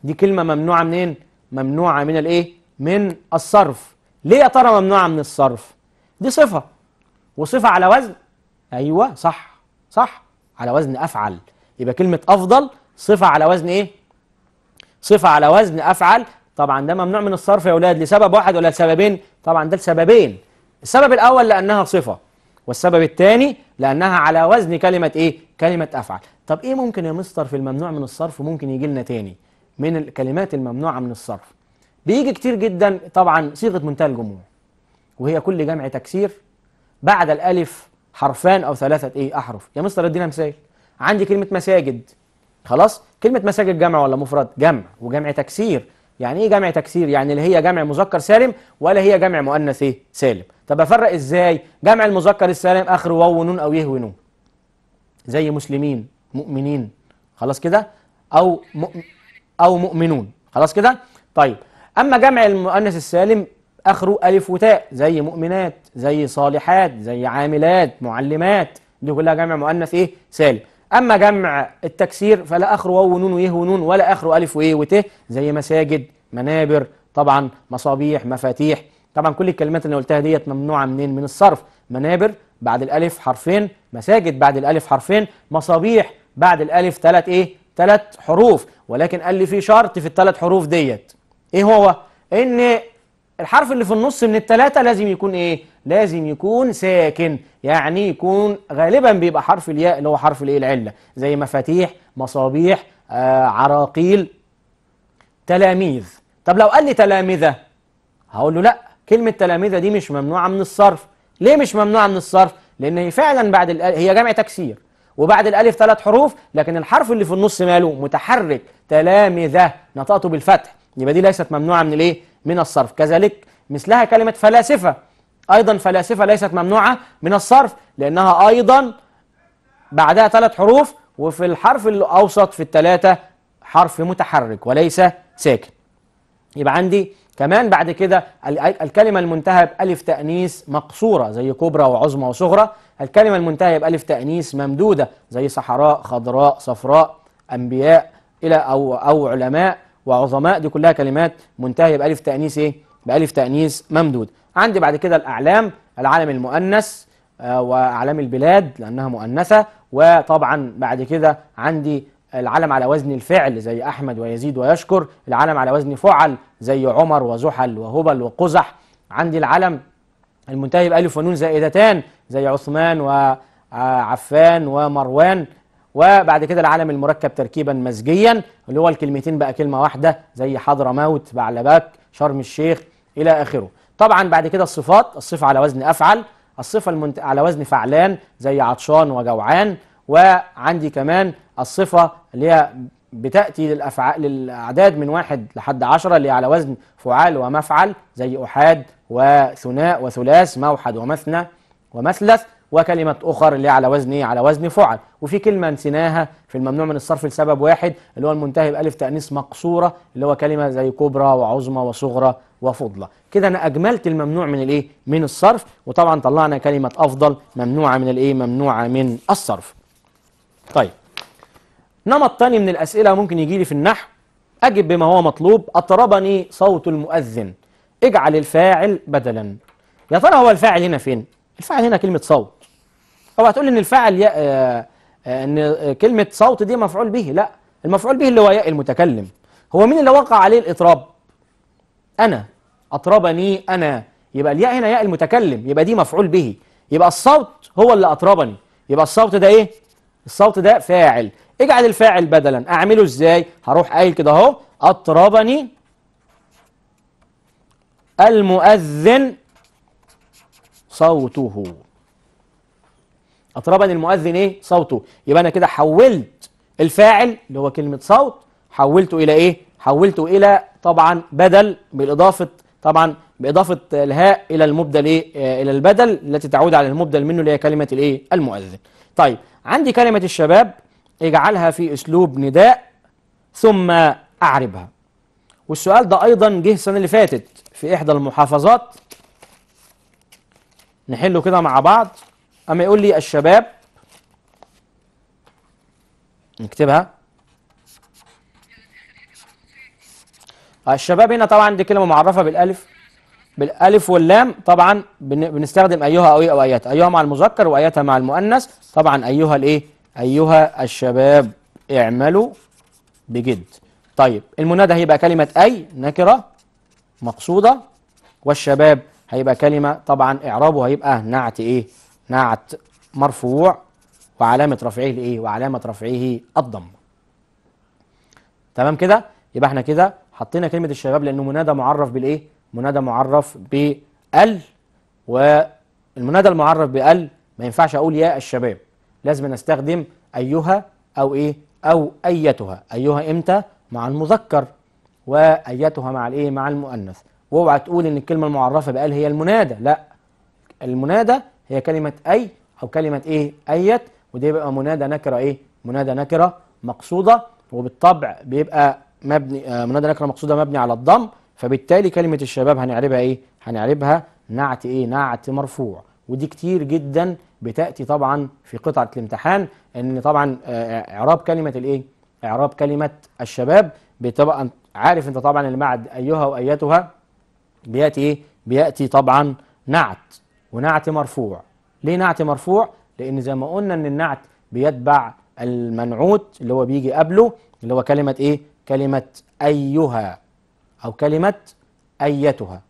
S1: دي كلمه ممنوعه منين ممنوعه من الايه من الصرف ليه يا ترى ممنوعة من الصرف دي صفة وصفة على وزن أيوة صح صح على وزن أفعل يبقى كلمة أفضل صفة على وزن إيه صفة على وزن أفعل طبعا ده ممنوع من الصرف يا أولاد لسبب واحد ولا لسببين طبعا ده لسببين السبب الأول لأنها صفة والسبب الثاني لأنها على وزن كلمة إيه كلمة أفعل طب إيه ممكن يا مستر في الممنوع من الصرف ممكن يجي لنا تاني من الكلمات الممنوعة من الصرف بيجي كتير جدا طبعا صيغه منتهى الجموع وهي كل جمع تكسير بعد الالف حرفان او ثلاثه ايه احرف يا مستر ادينا مثال عندي كلمه مساجد خلاص كلمه مساجد جمع ولا مفرد جمع وجمع تكسير يعني ايه جمع تكسير يعني اللي هي جمع مذكر سالم ولا هي جمع مؤنث ايه سالم طب افرق ازاي جمع المذكر السالم اخر واو ونون او يه ونون زي مسلمين مؤمنين خلاص كده او مؤم او مؤمنون خلاص كده طيب أما جمع المؤنث السالم آخره ألف وتاء زي مؤمنات زي صالحات زي عاملات معلمات دي كلها جمع مؤنث إيه سالم أما جمع التكسير فلا آخره واو ونون وإيه ونون ولا آخره ألف وإيه وتاء زي مساجد منابر طبعا مصابيح مفاتيح طبعا كل الكلمات اللي قلتها ديت ممنوعة منين من الصرف منابر بعد الألف حرفين مساجد بعد الألف حرفين مصابيح بعد الألف ثلاث إيه ثلاث حروف ولكن قال لي في شرط في الثلاث حروف ديت ايه هو ان الحرف اللي في النص من التلاتة لازم يكون ايه لازم يكون ساكن يعني يكون غالبا بيبقى حرف الياء اللي هو حرف الايه العله زي مفاتيح مصابيح آه عراقيل تلاميذ طب لو قال لي تلامذه هقول له لا كلمه تلامذه دي مش ممنوعه من الصرف ليه مش ممنوعه من الصرف لان هي فعلا بعد هي جمع تكسير وبعد الالف ثلاث حروف لكن الحرف اللي في النص ماله متحرك تلامذه نطقته بالفتح يبقى دي ليست ممنوعة من الايه من الصرف كذلك مثلها كلمة فلاسفة أيضا فلاسفة ليست ممنوعة من الصرف لأنها أيضا بعدها ثلاث حروف وفي الحرف الأوسط في الثلاثة حرف متحرك وليس ساكن يبقى عندي كمان بعد كده الكلمة المنتهى بألف تأنيس مقصورة زي كبرى وعظمى وصغرى الكلمة المنتهى بألف تأنيس ممدودة زي صحراء خضراء صفراء أنبياء إلى أو أو علماء وعظماء دي كلها كلمات منتهية بألف تأنيس إيه؟ بألف تأنيس ممدود عندي بعد كده الأعلام العالم المؤنث آه، وأعلام البلاد لأنها مؤنثة وطبعا بعد كده عندي العلم على وزن الفعل زي أحمد ويزيد ويشكر العلم على وزن فعل زي عمر وزحل وهبل وقزح عندي العلم المنتهي بألف ونون زائدتان زي عثمان وعفان ومروان وبعد كده العالم المركب تركيبا مزجيا اللي هو الكلمتين بقى كلمه واحده زي حضرموت بعلبك شرم الشيخ الى اخره طبعا بعد كده الصفات الصفه على وزن افعل الصفه المنت... على وزن فعلان زي عطشان وجوعان وعندي كمان الصفه اللي هي بتاتي للافعال للاعداد من واحد لحد عشرة اللي على وزن فعال ومفعل زي احاد وثناء وثلاث موحد ومثنى ومثلث وكلمة أخر اللي على وزن إيه؟ على وزن فعل وفي كلمة نسيناها في الممنوع من الصرف لسبب واحد اللي هو المنتهي بألف تأنيث مقصورة اللي هو كلمة زي كبرى وعظمى وصغرى وفضلى كده أنا أجملت الممنوع من الإيه من الصرف وطبعا طلعنا كلمة أفضل ممنوعة من الإيه ممنوعة من الصرف طيب نمط تاني من الأسئلة ممكن يجي لي في النحو أجب بما هو مطلوب أطربني صوت المؤذن اجعل الفاعل بدلا يا ترى هو الفاعل هنا فين الفاعل هنا كلمة صوت اوعى تقول لي ان الفاعل آه، آه، ان كلمه صوت دي مفعول به لا المفعول به اللي هو ياء المتكلم هو مين اللي وقع عليه الاطراب انا اطربني انا يبقى الياء هنا ياء المتكلم يبقى دي مفعول به يبقى الصوت هو اللي اطربني يبقى الصوت ده ايه الصوت ده فاعل اجعل الفاعل بدلا اعمله ازاي هروح قايل كده اهو اطربني المؤذن صوته أطربني المؤذن إيه صوته يبقى أنا كده حولت الفاعل اللي هو كلمة صوت حولته إلى إيه حولته إلى طبعا بدل بالإضافة طبعا بإضافة الهاء إلى المبدل إيه آه، إلى البدل التي تعود على المبدل منه اللي هي كلمة الإيه المؤذن طيب عندي كلمة الشباب اجعلها في أسلوب نداء ثم أعربها والسؤال ده أيضا جه السنة اللي فاتت في إحدى المحافظات نحله كده مع بعض اما يقول لي الشباب نكتبها آه، الشباب هنا طبعا دي كلمه معرفه بالالف بالالف واللام طبعا بنستخدم ايها او او ايات ايها مع المذكر واياتها مع المؤنث طبعا ايها الايه ايها الشباب اعملوا بجد طيب المنادى هيبقى كلمه اي نكره مقصوده والشباب هيبقى كلمه طبعا اعرابه هيبقى نعت ايه نعت مرفوع وعلامة رفعه الإيه؟ وعلامة رفعه الضم تمام كده؟ يبقى احنا كده حطينا كلمة الشباب لأنه منادى معرف بالإيه؟ منادى معرف بال والمنادى المعرف بال ما ينفعش أقول يا الشباب لازم نستخدم أيها أو إيه؟ أو أيتها أيها إمتى؟ مع المذكر وأيتها مع الإيه؟ مع المؤنث واوعى تقول إن الكلمة المعرفة بال هي المنادى لا المنادى هي كلمة أي أو كلمة إيه أيت وده بيبقى منادى نكرة إيه منادى نكرة مقصودة وبالطبع بيبقى مبني آه منادى نكرة مقصودة مبني على الضم فبالتالي كلمة الشباب هنعربها إيه هنعربها نعت إيه نعت مرفوع ودي كتير جدا بتأتي طبعا في قطعة الامتحان إن طبعا آه, آه، إعراب كلمة الإيه إعراب كلمة الشباب بتبقى عارف أنت طبعا المعد أيها وأيتها بيأتي إيه بيأتي طبعا نعت ونعت مرفوع ليه نعت مرفوع لان زي ما قلنا ان النعت بيتبع المنعوت اللي هو بيجي قبله اللي هو كلمه ايه كلمه ايها او كلمه ايتها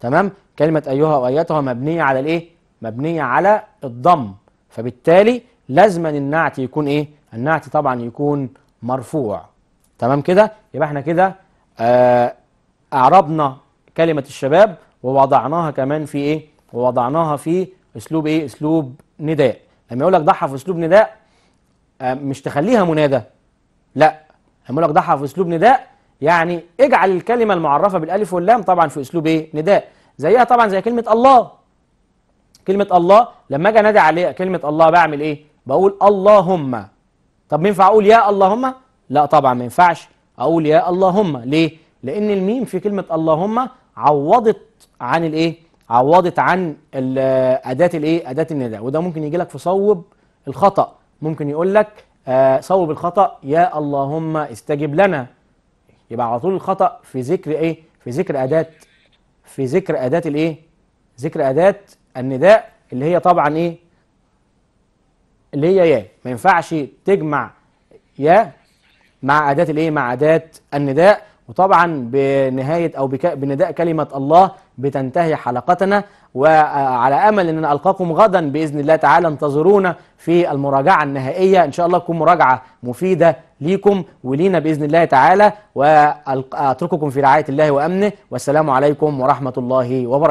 S1: تمام كلمه ايها وايتها مبنيه على الايه مبنيه على الضم فبالتالي لازما النعت يكون ايه النعت طبعا يكون مرفوع تمام كده يبقى احنا كده آه، اعربنا كلمه الشباب ووضعناها كمان في ايه ووضعناها في اسلوب ايه اسلوب نداء لما يقول لك ضحى في اسلوب نداء آه، مش تخليها منادى لا لما يقول لك ضحى في اسلوب نداء يعني اجعل الكلمه المعرفه بالالف واللام طبعا في اسلوب ايه نداء زيها طبعا زي كلمه الله كلمه الله لما اجي انادي عليها كلمه الله بعمل ايه بقول اللهم طب ينفع اقول يا اللهم لا طبعا ما ينفعش اقول يا اللهم ليه لان الميم في كلمه اللهم عوضت عن الايه عوضت عن اداه الايه اداه النداء وده ممكن يجي لك في صوب الخطا ممكن يقول لك آه، صوب الخطا يا اللهم استجب لنا يبقى على طول الخطا في ذكر ايه في ذكر اداه في ذكر اداه الايه ذكر اداه النداء اللي هي طبعا ايه اللي هي يا ما ينفعش تجمع يا مع اداه الايه مع اداه النداء وطبعا بنهاية أو بنداء كلمة الله بتنتهي حلقتنا وعلى أمل أن ألقاكم غدا بإذن الله تعالى انتظرونا في المراجعة النهائية إن شاء الله تكون مراجعة مفيدة ليكم ولينا بإذن الله تعالى وأترككم في رعاية الله وأمنه والسلام عليكم ورحمة الله وبركاته